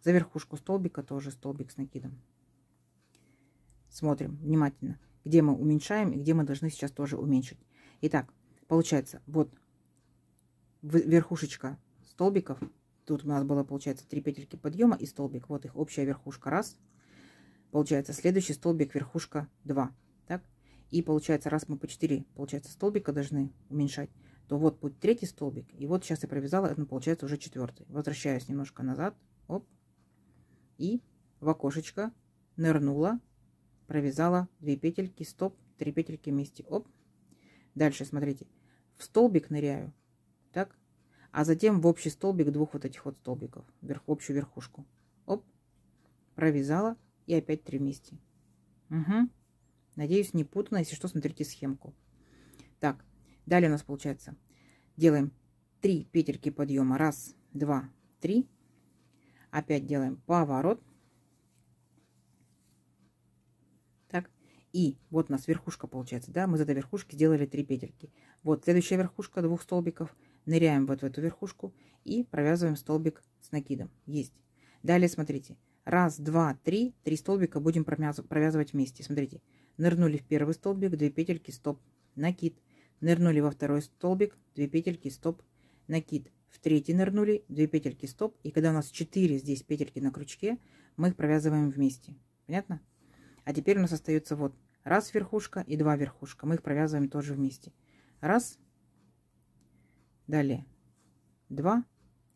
S1: За верхушку столбика тоже столбик с накидом. Смотрим внимательно, где мы уменьшаем и где мы должны сейчас тоже уменьшить. Итак, получается, вот верхушечка столбиков. Тут у нас было, получается, три петельки подъема и столбик. Вот их общая верхушка раз. Получается, следующий столбик верхушка 2. Так? И получается, раз мы по 4, получается, столбика должны уменьшать, то вот будет третий столбик. И вот сейчас я провязала, это получается уже четвертый. Возвращаюсь немножко назад. Оп и в окошечко нырнула, провязала 2 петельки, стоп, 3 петельки вместе, оп. Дальше, смотрите, в столбик ныряю, так, а затем в общий столбик двух вот этих вот столбиков, вверх, общую верхушку, оп, провязала и опять 3 вместе. Угу. Надеюсь, не путано, если что, смотрите схемку. Так, далее у нас получается, делаем 3 петельки подъема, раз, два, три, Опять делаем поворот. Так, и вот у нас верхушка получается, да, мы за этой верхушки сделали 3 петельки. Вот следующая верхушка двух столбиков. Ныряем вот в эту верхушку и провязываем столбик с накидом. Есть. Далее смотрите. Раз, два, три. Три столбика будем провязывать вместе. Смотрите. Нырнули в первый столбик, две петельки, стоп, накид. Нырнули во второй столбик, две петельки, стоп, накид в третий нырнули, 2 петельки стоп, и когда у нас 4 здесь петельки на крючке, мы их провязываем вместе. Понятно? А теперь у нас остается вот раз верхушка и два верхушка. Мы их провязываем тоже вместе. Раз, далее два,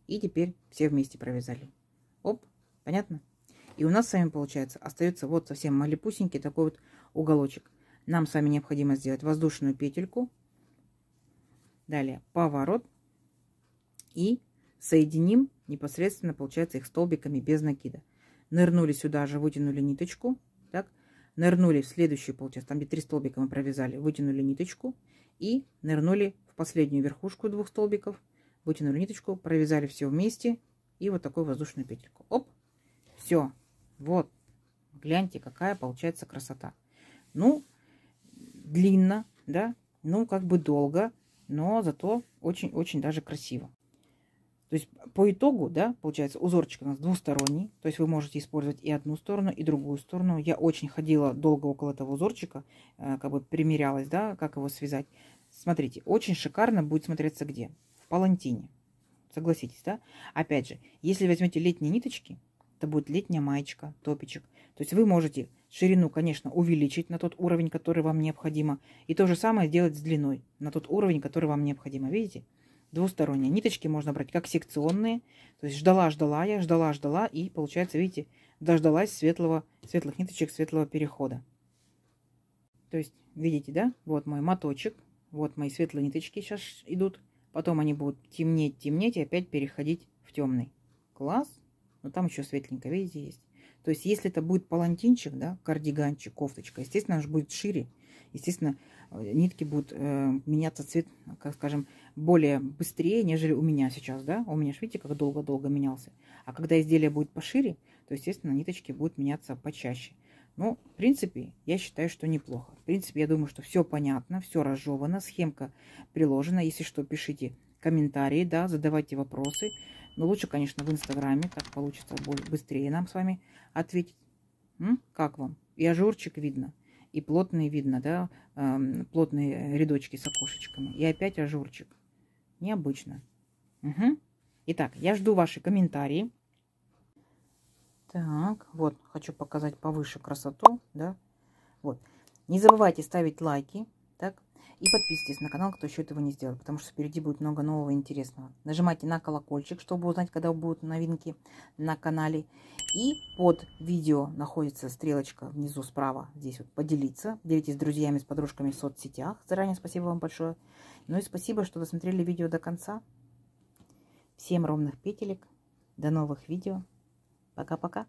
S1: и теперь все вместе провязали. Оп, понятно? И у нас с вами получается остается вот совсем малепусенький такой вот уголочек. Нам с вами необходимо сделать воздушную петельку. Далее поворот и соединим непосредственно, получается, их столбиками без накида. Нырнули сюда же, вытянули ниточку, так, нырнули в следующую, получается, там где три столбика мы провязали, вытянули ниточку и нырнули в последнюю верхушку двух столбиков, вытянули ниточку, провязали все вместе и вот такую воздушную петельку. Оп, все, вот, гляньте, какая получается красота. Ну, длинно, да, ну, как бы долго, но зато очень-очень даже красиво. То есть по итогу, да, получается, узорчик у нас двусторонний. То есть вы можете использовать и одну сторону, и другую сторону. Я очень ходила долго около этого узорчика, э, как бы примерялась, да, как его связать. Смотрите, очень шикарно будет смотреться где? В палантине. Согласитесь, да? Опять же, если возьмете летние ниточки, это будет летняя маечка, топичек. То есть вы можете ширину, конечно, увеличить на тот уровень, который вам необходимо. И то же самое сделать с длиной на тот уровень, который вам необходимо. Видите? двусторонние Ниточки можно брать как секционные. То есть ждала-ждала я, ждала-ждала. И получается, видите, дождалась светлого, светлых ниточек, светлого перехода. То есть, видите, да? Вот мой моточек. Вот мои светлые ниточки сейчас идут. Потом они будут темнеть, темнеть и опять переходить в темный. Класс. Но ну, там еще светленько, видите, есть. То есть, если это будет палантинчик, да, кардиганчик, кофточка, естественно, она же будет шире. Естественно, нитки будут э, меняться цвет, как скажем, более быстрее, нежели у меня сейчас, да? У меня же, видите, как долго-долго менялся. А когда изделие будет пошире, то, естественно, ниточки будут меняться почаще. Ну, в принципе, я считаю, что неплохо. В принципе, я думаю, что все понятно, все разжевано, схемка приложена. Если что, пишите комментарии, да, задавайте вопросы. Но лучше, конечно, в Инстаграме, так получится быстрее нам с вами ответить. М? Как вам? И ажурчик видно и плотные, видно, да, э, плотные рядочки с окошечками. И опять ажурчик. Необычно. Угу. Итак, я жду ваши комментарии. Так, вот, хочу показать повыше красоту, да. Вот. Не забывайте ставить лайки, и подписывайтесь на канал, кто еще этого не сделал, потому что впереди будет много нового интересного. Нажимайте на колокольчик, чтобы узнать, когда будут новинки на канале. И под видео находится стрелочка внизу справа, здесь вот «Поделиться». Делитесь с друзьями, с подружками в соцсетях. Заранее спасибо вам большое. Ну и спасибо, что досмотрели видео до конца. Всем ровных петелек. До новых видео. Пока-пока.